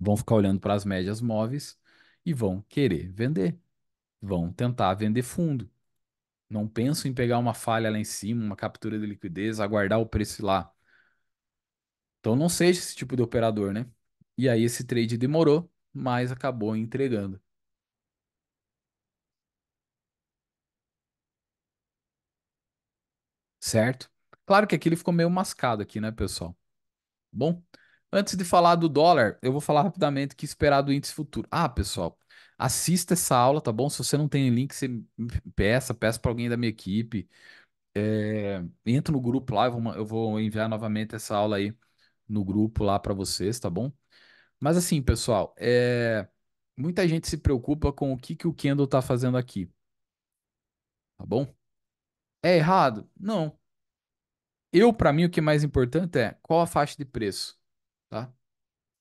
Vão ficar olhando para as médias móveis e vão querer vender. Vão tentar vender fundo. Não penso em pegar uma falha lá em cima, uma captura de liquidez, aguardar o preço lá. Então não seja esse tipo de operador, né? E aí esse trade demorou, mas acabou entregando. Certo? Claro que aqui ele ficou meio mascado aqui, né, pessoal? Bom, antes de falar do dólar, eu vou falar rapidamente o que esperar do índice futuro. Ah, pessoal, assista essa aula, tá bom? Se você não tem link, você peça, peça para alguém da minha equipe. É, entra no grupo lá, eu vou, eu vou enviar novamente essa aula aí no grupo lá para vocês, tá bom? Mas assim, pessoal, é, muita gente se preocupa com o que, que o Kendall tá fazendo aqui. Tá bom? É errado? Não. Eu, para mim, o que é mais importante é qual a faixa de preço, tá?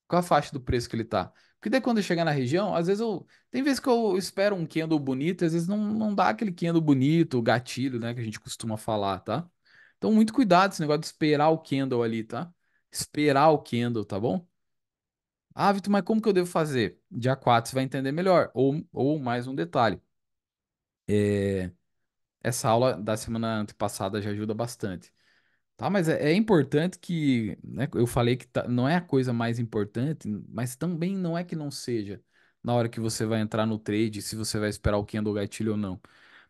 Qual a faixa do preço que ele tá? Porque daí quando eu chegar na região, às vezes eu. Tem vezes que eu espero um candle bonito, às vezes não, não dá aquele candle bonito, gatilho, né? Que a gente costuma falar, tá? Então, muito cuidado esse negócio de esperar o candle ali, tá? Esperar o candle, tá bom? Ah, Vitor, mas como que eu devo fazer? Dia 4 você vai entender melhor. Ou, ou mais um detalhe. É... Essa aula da semana antepassada já ajuda bastante. Ah, mas é, é importante que, né, eu falei que tá, não é a coisa mais importante, mas também não é que não seja na hora que você vai entrar no trade, se você vai esperar o candle gatilho ou não.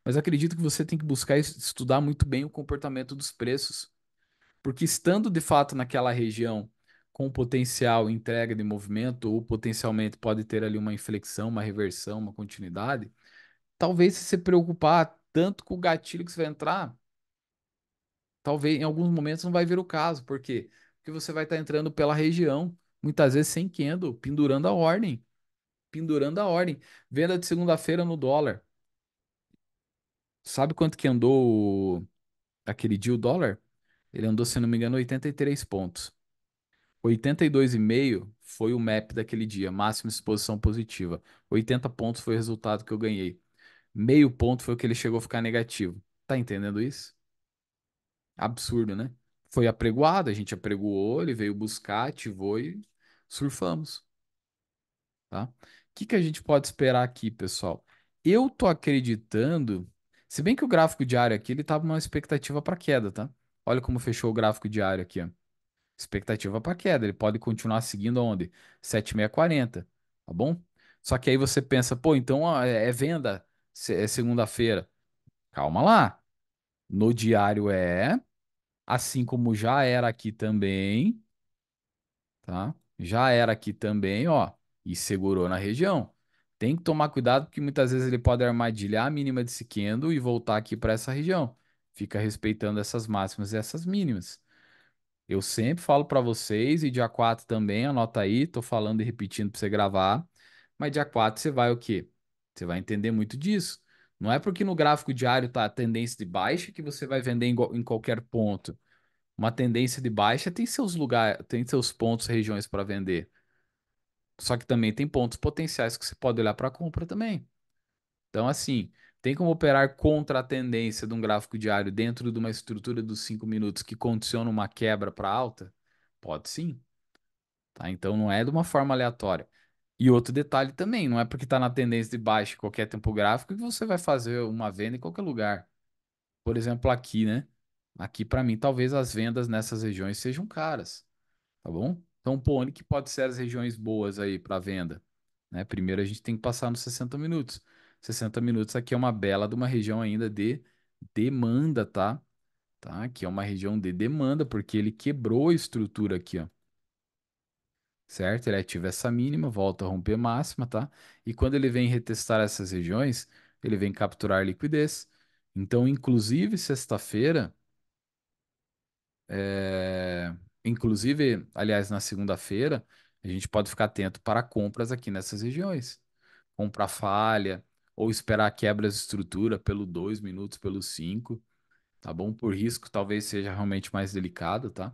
Mas acredito que você tem que buscar estudar muito bem o comportamento dos preços, porque estando de fato naquela região com potencial entrega de movimento ou potencialmente pode ter ali uma inflexão, uma reversão, uma continuidade, talvez se você preocupar tanto com o gatilho que você vai entrar, talvez em alguns momentos não vai vir o caso. Por quê? Porque você vai estar tá entrando pela região, muitas vezes sem candle, pendurando a ordem. Pendurando a ordem. Venda de segunda-feira no dólar. Sabe quanto que andou aquele dia o dólar? Ele andou, se não me engano, 83 pontos. 82,5 foi o MAP daquele dia, máxima exposição positiva. 80 pontos foi o resultado que eu ganhei. Meio ponto foi o que ele chegou a ficar negativo. Tá entendendo isso? Absurdo, né? Foi apregoado, a gente apregoou, ele veio buscar, ativou e surfamos. Tá? O que, que a gente pode esperar aqui, pessoal? Eu tô acreditando, se bem que o gráfico diário aqui, ele tava uma expectativa para queda, tá? Olha como fechou o gráfico diário aqui, ó. Expectativa para queda, ele pode continuar seguindo aonde? 7640, tá bom? Só que aí você pensa, pô, então ó, é, é venda, é segunda-feira. Calma lá no diário é, assim como já era aqui também, tá? Já era aqui também, ó, e segurou na região. Tem que tomar cuidado porque muitas vezes ele pode armadilhar a mínima de Siquendo e voltar aqui para essa região. Fica respeitando essas máximas e essas mínimas. Eu sempre falo para vocês, e dia 4 também, anota aí, tô falando e repetindo para você gravar. Mas dia 4 você vai o quê? Você vai entender muito disso. Não é porque no gráfico diário está a tendência de baixa que você vai vender em, em, qualquer ponto. Uma tendência de baixa tem seus lugares, tem seus pontos, regiões para vender. Só que também tem pontos potenciais que você pode olhar para compra também. Então, assim, tem como operar contra a tendência de um gráfico diário dentro de uma estrutura dos 5 minutos que condiciona uma quebra para alta? Pode sim. Tá? Então não é de uma forma aleatória. E outro detalhe também, não é porque está na tendência de baixa qualquer tempo gráfico que você vai fazer uma venda em qualquer lugar. Por exemplo, aqui, né? Aqui para mim, talvez as vendas nessas regiões sejam caras, tá bom? Então, pô, onde que pode ser as regiões boas aí para venda? Né? Primeiro a gente tem que passar nos 60 minutos. 60 minutos aqui é uma bela de uma região ainda de demanda, tá? Tá? Aqui é uma região de demanda porque ele quebrou a estrutura aqui, ó certo? Ele ativa essa mínima, volta a romper máxima, tá? E quando ele vem retestar essas regiões, ele vem capturar liquidez. Então, inclusive sexta-feira, é... inclusive, aliás, na segunda-feira, a gente pode ficar atento para compras aqui nessas regiões. Comprar falha ou esperar quebras de estrutura pelo 2 minutos, pelo 5, tá bom? Por risco, talvez seja realmente mais delicado, tá?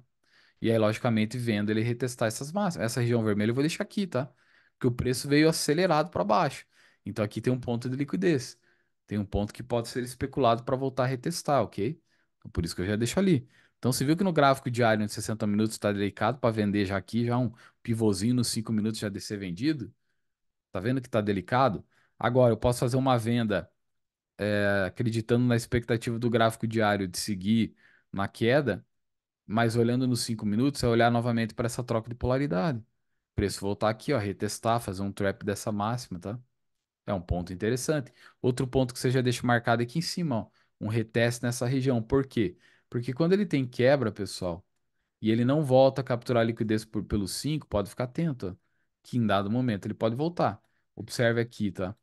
E aí, logicamente, vendo ele retestar essas massas. Essa região vermelha eu vou deixar aqui, tá? Porque o preço veio acelerado para baixo. Então aqui tem um ponto de liquidez. Tem um ponto que pode ser especulado para voltar a retestar, ok? Então, por isso que eu já deixo ali. Então você viu que no gráfico diário de 60 minutos está delicado para vender já aqui, já um pivôzinho nos 5 minutos já de ser vendido? Tá vendo que está delicado? Agora, eu posso fazer uma venda é, acreditando na expectativa do gráfico diário de seguir na queda mas olhando nos cinco minutos, é olhar novamente para essa troca de polaridade. Preço voltar aqui, ó, retestar, fazer um trap dessa máxima, tá? É um ponto interessante. Outro ponto que você já deixa marcado aqui em cima, ó, um reteste nessa região. Por quê? Porque quando ele tem quebra, pessoal, e ele não volta a capturar a liquidez por, pelo 5, pode ficar atento, ó, que em dado momento ele pode voltar. Observe aqui, tá?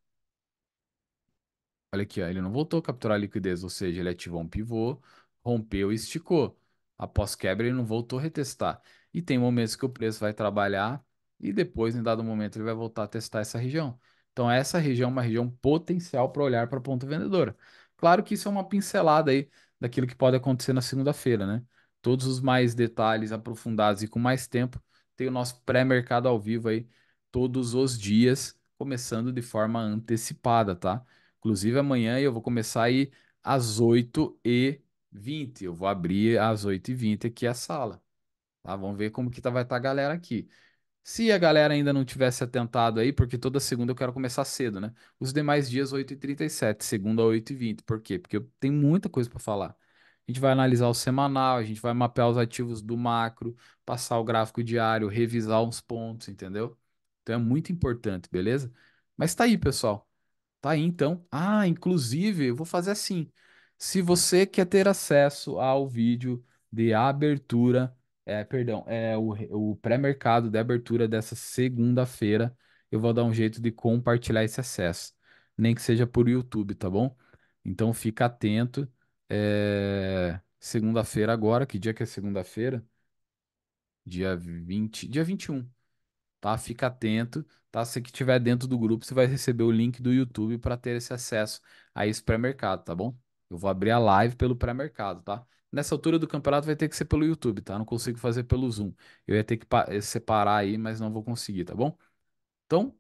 Olha aqui, ó, ele não voltou a capturar a liquidez, ou seja, ele ativou um pivô, rompeu e esticou. Após quebra, ele não voltou a retestar. E tem momentos que o preço vai trabalhar e depois, em dado momento, ele vai voltar a testar essa região. Então, essa região é uma região potencial para olhar para a ponta vendedora. Claro que isso é uma pincelada aí daquilo que pode acontecer na segunda-feira, né? Todos os mais detalhes aprofundados e com mais tempo, tem o nosso pré-mercado ao vivo aí todos os dias, começando de forma antecipada, tá? Inclusive amanhã eu vou começar aí às 8 e 20, eu vou abrir às 8h20 aqui a sala. Tá? Vamos ver como que tá, vai estar tá a galera aqui. Se a galera ainda não tivesse atentado aí, porque toda segunda eu quero começar cedo, né? Os demais dias, 8h37, segunda 8h20. Por quê? Porque eu tenho muita coisa para falar. A gente vai analisar o semanal, a gente vai mapear os ativos do macro, passar o gráfico diário, revisar uns pontos, entendeu? Então é muito importante, beleza? Mas tá aí, pessoal. Tá aí, então. Ah, inclusive, eu vou fazer assim. Se você quer ter acesso ao vídeo de abertura, é, perdão, é o, o pré-mercado de abertura dessa segunda-feira, eu vou dar um jeito de compartilhar esse acesso, nem que seja por YouTube, tá bom? Então fica atento. É... Segunda-feira agora, que dia que é segunda-feira? Dia 20, dia 21. Tá? Fica atento, tá? Se que tiver dentro do grupo, você vai receber o link do YouTube para ter esse acesso a esse pré-mercado, tá bom? Eu vou abrir a live pelo pré-mercado, tá? Nessa altura do campeonato vai ter que ser pelo YouTube, tá? Não consigo fazer pelo Zoom. Eu ia ter que eh, separar aí, mas não vou conseguir, tá bom? Então,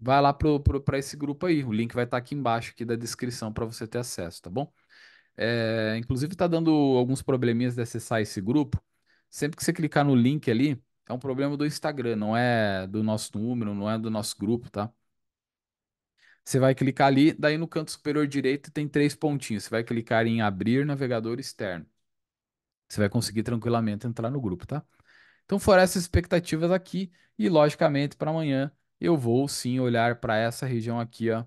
vai lá para esse grupo aí. O link vai estar tá aqui embaixo aqui da descrição para você ter acesso, tá bom? É, inclusive está dando alguns probleminhas de acessar esse grupo. Sempre que você clicar no link ali, é um problema do Instagram, não é do nosso número, não é do nosso grupo, tá? Você vai clicar ali, daí no canto superior direito tem três pontinhos. Você vai clicar em abrir navegador externo. Você vai conseguir tranquilamente entrar no grupo, tá? Então fora essas expectativas aqui e logicamente para amanhã eu vou sim olhar para essa região aqui, ó,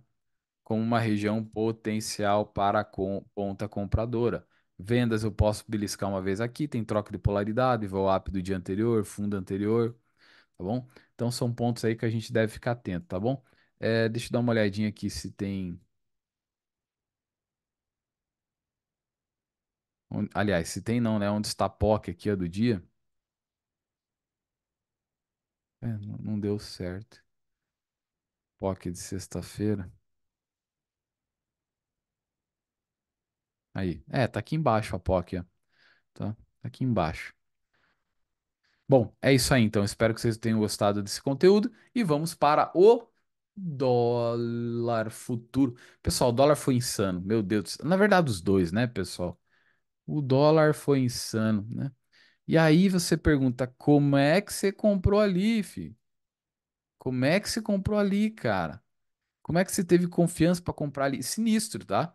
como uma região potencial para a com, ponta compradora. Vendas eu posso beliscar uma vez aqui, tem troca de polaridade, voo up do dia anterior, fundo anterior, tá bom? Então são pontos aí que a gente deve ficar atento, tá bom? É, deixa eu dar uma olhadinha aqui se tem. Aliás, se tem não, né? Onde está a POC aqui ó, do dia? É, não deu certo. POC de sexta-feira. Aí. É, tá aqui embaixo a POC, ó. Tá? tá aqui embaixo. Bom, é isso aí então. Espero que vocês tenham gostado desse conteúdo e vamos para o Dólar futuro. Pessoal, o dólar foi insano. Meu Deus. do céu. Na verdade, os dois, né, pessoal? O dólar foi insano, né? E aí você pergunta, como é que você comprou ali, filho? Como é que você comprou ali, cara? Como é que você teve confiança para comprar ali? Sinistro, tá?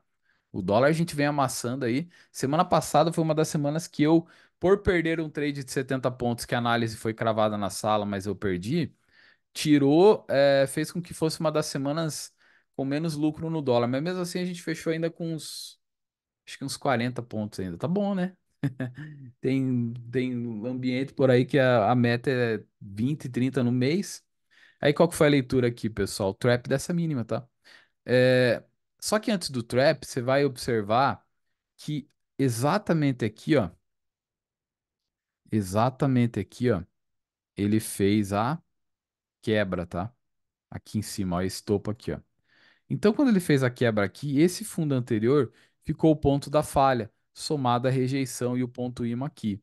O dólar a gente vem amassando aí. Semana passada foi uma das semanas que eu, por perder um trade de 70 pontos, que a análise foi cravada na sala, mas eu perdi, tirou, é, fez com que fosse uma das semanas com menos lucro no dólar. Mas mesmo assim a gente fechou ainda com uns, acho que uns 40 pontos ainda. Tá bom, né? tem, tem ambiente por aí que a, a meta é 20, 30 no mês. Aí qual que foi a leitura aqui, pessoal? Trap dessa mínima, tá? É, só que antes do trap, você vai observar que exatamente aqui, ó. Exatamente aqui, ó. Ele fez a quebra, tá? Aqui em cima, ó, esse topo aqui, ó. Então, quando ele fez a quebra aqui, esse fundo anterior ficou o ponto da falha, somada à rejeição e o ponto imã aqui.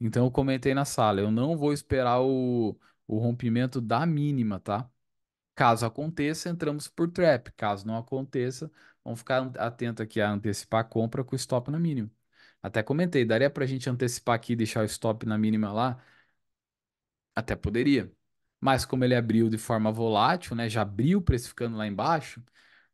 Então, eu comentei na sala, eu não vou esperar o, o rompimento da mínima, tá? Caso aconteça, entramos por trap. Caso não aconteça, vamos ficar atento aqui a antecipar a compra com o stop na mínima. Até comentei, daria para a gente antecipar aqui e deixar o stop na mínima lá? Até poderia mas como ele abriu de forma volátil, né, já abriu precificando lá embaixo,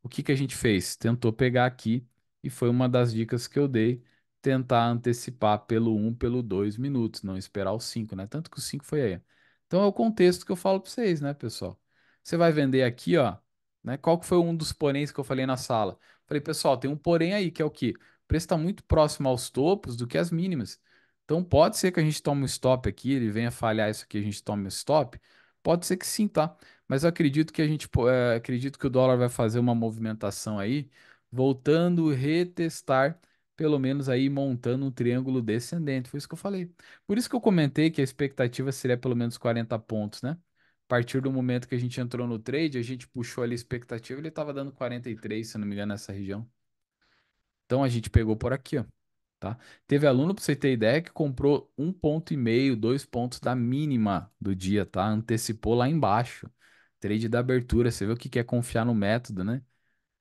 o que, que a gente fez? Tentou pegar aqui e foi uma das dicas que eu dei, tentar antecipar pelo 1, pelo 2 minutos, não esperar o 5, né? Tanto que o 5 foi aí. Então é o contexto que eu falo para vocês, né, pessoal? Você vai vender aqui, ó, né? Qual que foi um dos poréns que eu falei na sala? Falei, pessoal, tem um porém aí, que é o quê? O preço está muito próximo aos topos do que às mínimas. Então pode ser que a gente tome um stop aqui, ele venha falhar isso aqui, a gente tome um stop, Pode ser que sim, tá? Mas eu acredito que a gente, é, acredito que o dólar vai fazer uma movimentação aí, voltando a retestar, pelo menos aí montando um triângulo descendente. Foi isso que eu falei. Por isso que eu comentei que a expectativa seria pelo menos 40 pontos, né? A partir do momento que a gente entrou no trade, a gente puxou ali a expectativa, ele estava dando 43, se não me engano, nessa região. Então a gente pegou por aqui, ó. Tá? Teve aluno, para você ter ideia, que comprou um ponto e meio, dois pontos da mínima do dia, tá? Antecipou lá embaixo. Trade da abertura, você vê o que quer é confiar no método, né?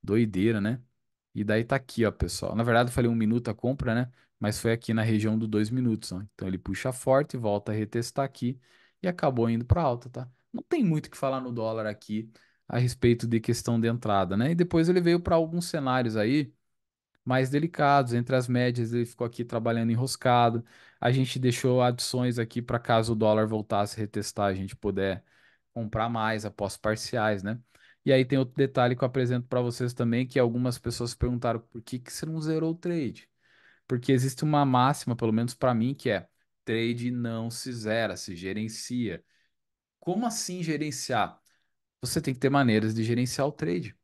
Doideira, né? E daí tá aqui, ó, pessoal. Na verdade, eu falei um minuto a compra, né? Mas foi aqui na região do dois minutos, ó. Então ele puxa forte, volta a retestar aqui e acabou indo para alta, tá? Não tem muito o que falar no dólar aqui a respeito de questão de entrada, né? E depois ele veio para alguns cenários aí mais delicados, entre as médias, ele ficou aqui trabalhando enroscado. A gente deixou adições aqui para caso o dólar voltasse a retestar, a gente puder comprar mais após parciais, né? E aí tem outro detalhe que eu apresento para vocês também, que algumas pessoas perguntaram por que, que você não zerou o trade? Porque existe uma máxima, pelo menos para mim, que é trade não se zera, se gerencia. Como assim gerenciar? Você tem que ter maneiras de gerenciar o trade.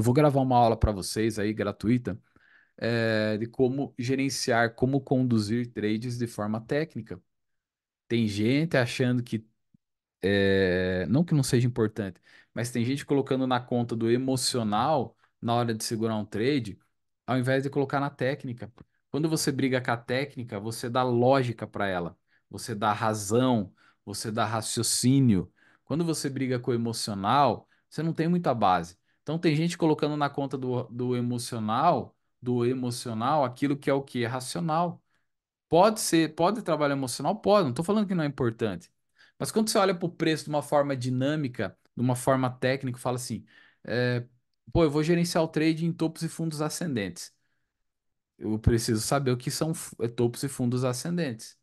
Eu vou gravar uma aula para vocês aí, gratuita, é, de como gerenciar, como conduzir trades de forma técnica. Tem gente achando que, é, não que não seja importante, mas tem gente colocando na conta do emocional na hora de segurar um trade, ao invés de colocar na técnica. Quando você briga com a técnica, você dá lógica para ela, você dá razão, você dá raciocínio. Quando você briga com o emocional, você não tem muita base. Então tem gente colocando na conta do, do emocional, do emocional, aquilo que é o que? É racional. Pode ser, pode trabalho emocional? Pode, não estou falando que não é importante. Mas quando você olha para o preço de uma forma dinâmica, de uma forma técnica, fala assim: é, pô, eu vou gerenciar o trade em topos e fundos ascendentes. Eu preciso saber o que são é, topos e fundos ascendentes.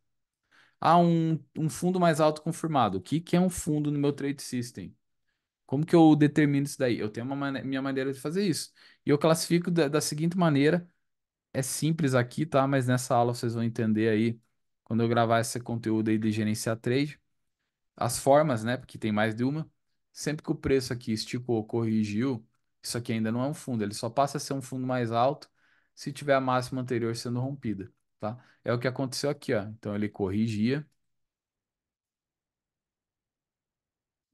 Ah, um, um fundo mais alto confirmado. O que, que é um fundo no meu trade system? Como que eu determino isso daí? Eu tenho uma man minha maneira de fazer isso. E eu classifico da, da seguinte maneira. É simples aqui, tá? Mas nessa aula vocês vão entender aí, quando eu gravar esse conteúdo aí de gerenciar trade, as formas, né? Porque tem mais de uma. Sempre que o preço aqui esticou, corrigiu, isso aqui ainda não é um fundo, ele só passa a ser um fundo mais alto se tiver a máxima anterior sendo rompida, tá? É o que aconteceu aqui, ó. Então ele corrigia,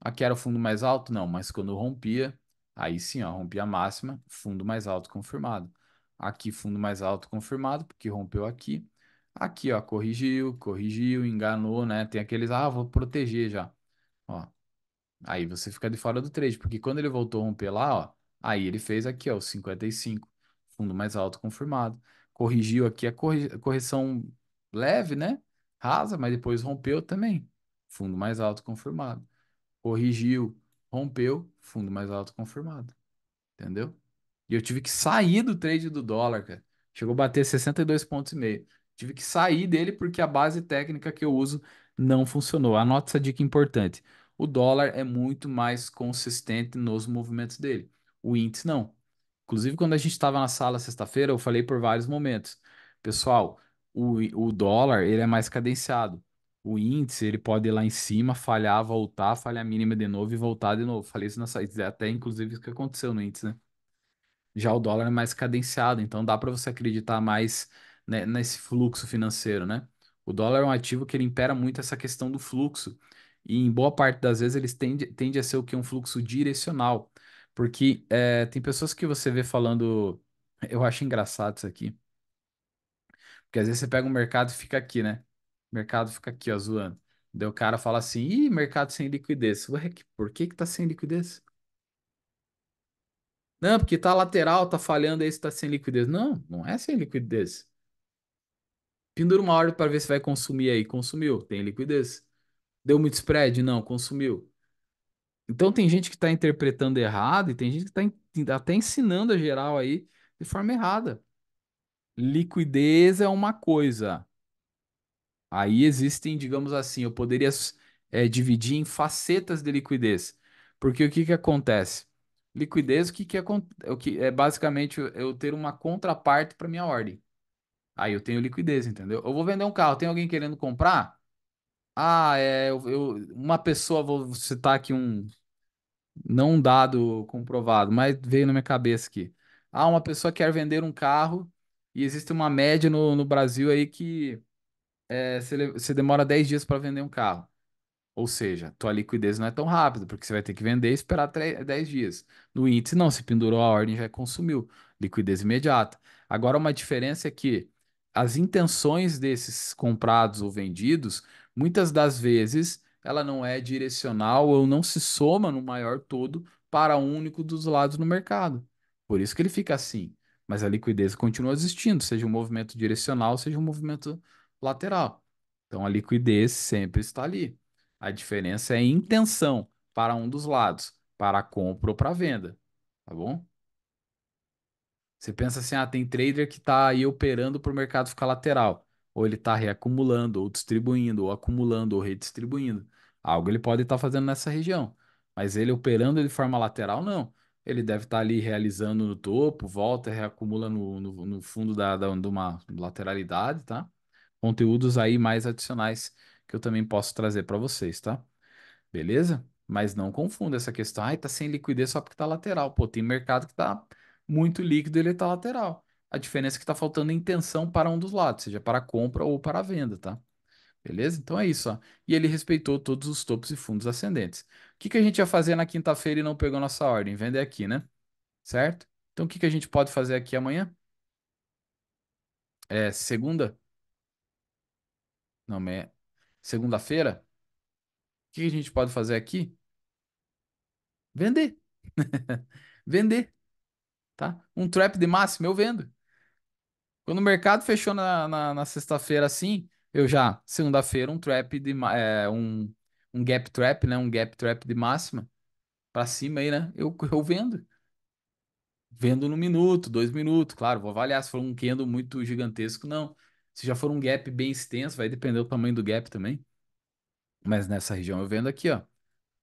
Aqui era o fundo mais alto? Não, mas quando rompia, aí sim, ó, rompia a máxima, fundo mais alto confirmado. Aqui, fundo mais alto confirmado, porque rompeu aqui. Aqui, ó, corrigiu, corrigiu, enganou, né? Tem aqueles, ah, vou proteger já. Ó, aí você fica de fora do trade, porque quando ele voltou a romper lá, ó, aí ele fez aqui, ó, o 55, fundo mais alto confirmado. Corrigiu aqui a correção leve, né? Rasa, mas depois rompeu também, fundo mais alto confirmado corrigiu, rompeu, fundo mais alto confirmado. Entendeu? E eu tive que sair do trade do dólar, cara. Chegou a bater 62,5 pontos e meio. Tive que sair dele porque a base técnica que eu uso não funcionou. Anota essa dica importante. O dólar é muito mais consistente nos movimentos dele. O índice não. Inclusive, quando a gente estava na sala sexta-feira, eu falei por vários momentos. Pessoal, o, o dólar ele é mais cadenciado o índice, ele pode ir lá em cima, falhar, voltar, falhar a mínima de novo e voltar de novo. Falei isso na saída, até inclusive isso que aconteceu no índice, né? Já o dólar é mais cadenciado, então dá para você acreditar mais né, nesse fluxo financeiro, né? O dólar é um ativo que ele impera muito essa questão do fluxo. E em boa parte das vezes ele tende, tende a ser o que? Um fluxo direcional. Porque é, tem pessoas que você vê falando. Eu acho engraçado isso aqui. Porque às vezes você pega um mercado e fica aqui, né? mercado fica aqui, ó, zoando. Daí o cara fala assim, ih, mercado sem liquidez. Ué, por que que tá sem liquidez? Não, porque tá lateral, tá falhando, aí está sem liquidez. Não, não é sem liquidez. Pendura uma ordem para ver se vai consumir aí. Consumiu, tem liquidez. Deu muito spread? Não, consumiu. Então tem gente que está interpretando errado e tem gente que está até ensinando a geral aí de forma errada. Liquidez é uma coisa, Aí existem, digamos assim, eu poderia é, dividir em facetas de liquidez. Porque o que, que acontece? Liquidez, o que, que é, o que é basicamente eu ter uma contraparte para minha ordem. Aí eu tenho liquidez, entendeu? Eu vou vender um carro, tem alguém querendo comprar? Ah, é, eu, eu uma pessoa, vou citar aqui um, não um dado comprovado, mas veio na minha cabeça aqui. Ah, uma pessoa quer vender um carro e existe uma média no, no Brasil aí que é, você, você demora 10 dias para vender um carro. Ou seja, tua liquidez não é tão rápida, porque você vai ter que vender e esperar 3, 10 dias. No índice, não, se pendurou a ordem, já consumiu. Liquidez imediata. Agora, uma diferença é que as intenções desses comprados ou vendidos, muitas das vezes, ela não é direcional ou não se soma no maior todo para um único dos lados no mercado. Por isso que ele fica assim. Mas a liquidez continua existindo, seja um movimento direcional, seja um movimento lateral. Então a liquidez sempre está ali. A diferença é a intenção para um dos lados, para a compra ou para a venda, tá bom? Você pensa assim, ah, tem trader que está aí operando para o mercado ficar lateral, ou ele está reacumulando, ou distribuindo, ou acumulando, ou redistribuindo. Algo ele pode estar tá fazendo nessa região, mas ele operando de forma lateral, não. Ele deve estar tá ali realizando no topo, volta, reacumula no, no, no fundo da, da, de uma lateralidade, tá? conteúdos aí mais adicionais que eu também posso trazer para vocês, tá? Beleza? Mas não confunda essa questão. Ai, tá sem liquidez só porque tá lateral. Pô, tem mercado que tá muito líquido e ele tá lateral. A diferença é que tá faltando intenção para um dos lados, seja para a compra ou para a venda, tá? Beleza? Então é isso. Ó. E ele respeitou todos os topos e fundos ascendentes. O que, que a gente ia fazer na quinta-feira e não pegou nossa ordem? Vender aqui, né? Certo? Então o que, que a gente pode fazer aqui amanhã? É segunda? Não, mas é segunda-feira. O que a gente pode fazer aqui? Vender. Vender. Tá? Um trap de máximo eu vendo. Quando o mercado fechou na, na, na sexta-feira assim, eu já, segunda-feira, um trap de é, um, um gap trap, né? Um gap trap de máxima para cima aí, né? Eu, eu vendo. Vendo no minuto, dois minutos, claro, vou avaliar se for um candle muito gigantesco, não. Se já for um gap bem extenso, vai depender do tamanho do gap também. Mas nessa região eu vendo aqui, ó.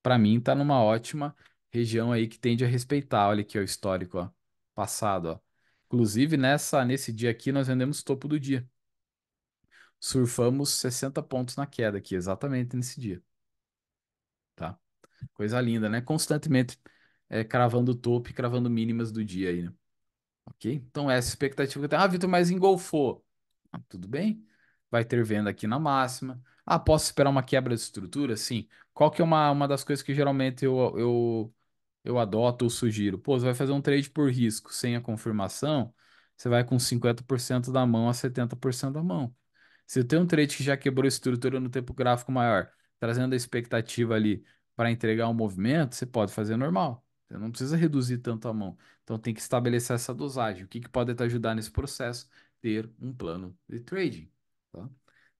Para mim tá numa ótima região aí que tende a respeitar. Olha aqui ó, o histórico, ó, passado, ó. Inclusive nessa nesse dia aqui nós vendemos topo do dia. Surfamos 60 pontos na queda aqui, exatamente nesse dia. Tá? Coisa linda, né? Constantemente é, cravando topo e cravando mínimas do dia aí, né? Ok? Então essa é expectativa que eu tenho. Ah, Vitor, mas engolfou. Tudo bem? Vai ter venda aqui na máxima. Ah, posso esperar uma quebra de estrutura? Sim. Qual que é uma, uma das coisas que geralmente eu, eu, eu adoto ou sugiro? Pô, você vai fazer um trade por risco sem a confirmação, você vai com 50% da mão a 70% da mão. Se eu tenho um trade que já quebrou estrutura no tempo gráfico maior, trazendo a expectativa ali para entregar um movimento, você pode fazer normal. Você não precisa reduzir tanto a mão. Então tem que estabelecer essa dosagem. O que, que pode te ajudar nesse processo ter um plano de trading. Tá?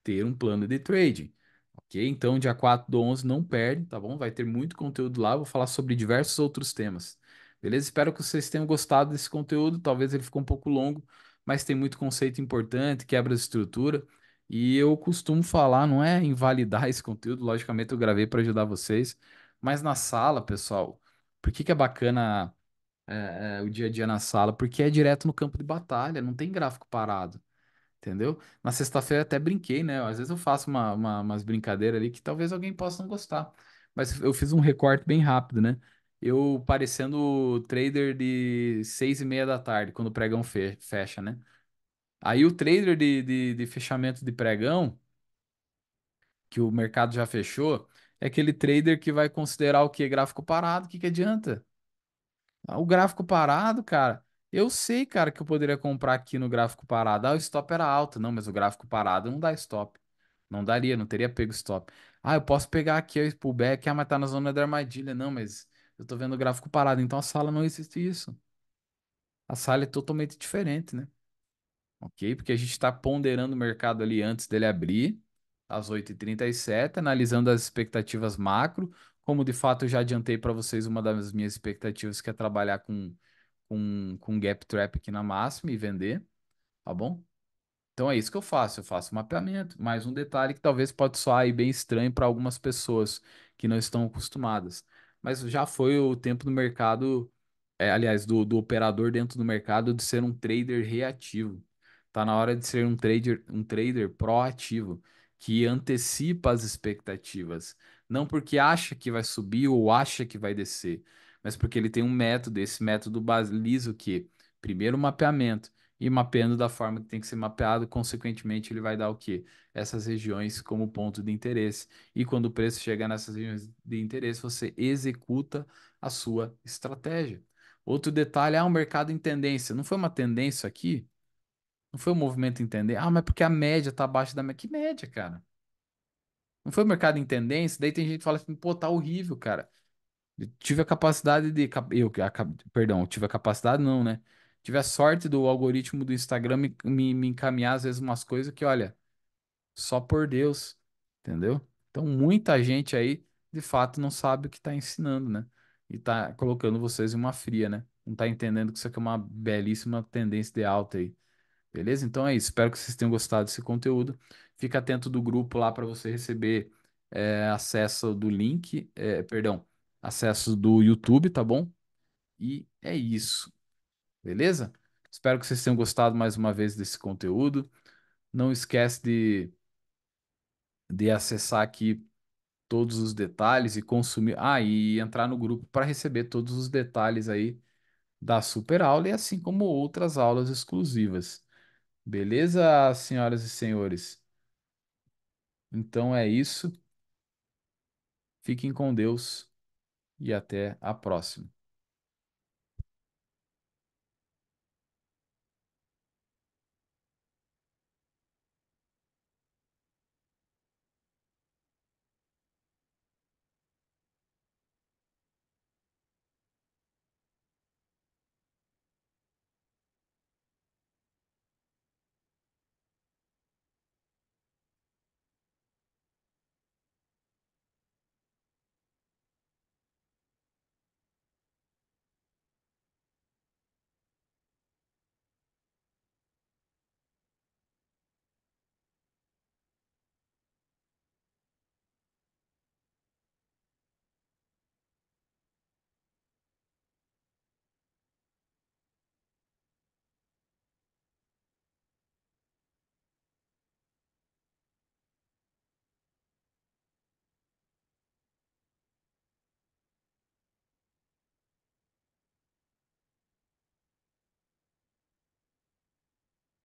Ter um plano de trading. Ok? Então, dia 4 do 11 não perde, tá bom? Vai ter muito conteúdo lá. Vou falar sobre diversos outros temas. Beleza? Espero que vocês tenham gostado desse conteúdo. Talvez ele ficou um pouco longo, mas tem muito conceito importante, quebra de estrutura. E eu costumo falar, não é invalidar esse conteúdo, logicamente eu gravei para ajudar vocês, mas na sala, pessoal, por que, que é bacana é, é, o dia a dia na sala, porque é direto no campo de batalha, não tem gráfico parado. Entendeu? Na sexta-feira até brinquei, né? Às vezes eu faço uma, uma, umas brincadeiras ali que talvez alguém possa não gostar. Mas eu fiz um recorte bem rápido, né? Eu parecendo trader de seis e meia da tarde, quando o pregão fe fecha, né? Aí o trader de, de, de fechamento de pregão, que o mercado já fechou, é aquele trader que vai considerar o que? Gráfico parado, o que, que adianta? Ah, o gráfico parado, cara. Eu sei, cara, que eu poderia comprar aqui no gráfico parado. Ah, o stop era alto. Não, mas o gráfico parado não dá stop. Não daria, não teria pego stop. Ah, eu posso pegar aqui o pullback. Ah, mas tá na zona da armadilha. Não, mas eu tô vendo o gráfico parado. Então a sala não existe isso. A sala é totalmente diferente, né? Ok? Porque a gente está ponderando o mercado ali antes dele abrir, às 8h37, analisando as expectativas macro, como de fato eu já adiantei para vocês, uma das minhas expectativas que é trabalhar com, com, com gap trap aqui na máxima e vender, tá bom? Então é isso que eu faço, eu faço mapeamento. Mais um detalhe que talvez pode soar bem estranho para algumas pessoas que não estão acostumadas. Mas já foi o tempo do mercado, é, aliás, do, do operador dentro do mercado de ser um trader reativo. Tá na hora de ser um trader, um trader proativo, que antecipa as expectativas não porque acha que vai subir ou acha que vai descer, mas porque ele tem um método, esse método baliza o quê? Primeiro o mapeamento, e mapeando da forma que tem que ser mapeado, consequentemente ele vai dar o quê? Essas regiões como ponto de interesse. E quando o preço chegar nessas regiões de interesse, você executa a sua estratégia. Outro detalhe, ah, o um mercado em tendência. Não foi uma tendência aqui? Não foi um movimento em tendência? Ah, mas porque a média está abaixo da média. Que média, cara? Não foi o mercado em tendência? Daí tem gente que fala assim, pô, tá horrível, cara. Eu tive a capacidade de. Eu, a, perdão, eu tive a capacidade, não, né? Tive a sorte do algoritmo do Instagram me, me, me encaminhar, às vezes, umas coisas que, olha, só por Deus, entendeu? Então, muita gente aí, de fato, não sabe o que tá ensinando, né? E tá colocando vocês em uma fria, né? Não tá entendendo que isso aqui é uma belíssima tendência de alta aí. Beleza? Então é isso. Espero que vocês tenham gostado desse conteúdo. Fica atento do grupo lá para você receber é, acesso do link, é, perdão, acesso do YouTube, tá bom? E é isso. Beleza? Espero que vocês tenham gostado mais uma vez desse conteúdo. Não esquece de, de acessar aqui todos os detalhes e consumir. Ah, e entrar no grupo para receber todos os detalhes aí da super aula e assim como outras aulas exclusivas. Beleza, senhoras e senhores? Então é isso. Fiquem com Deus e até a próxima.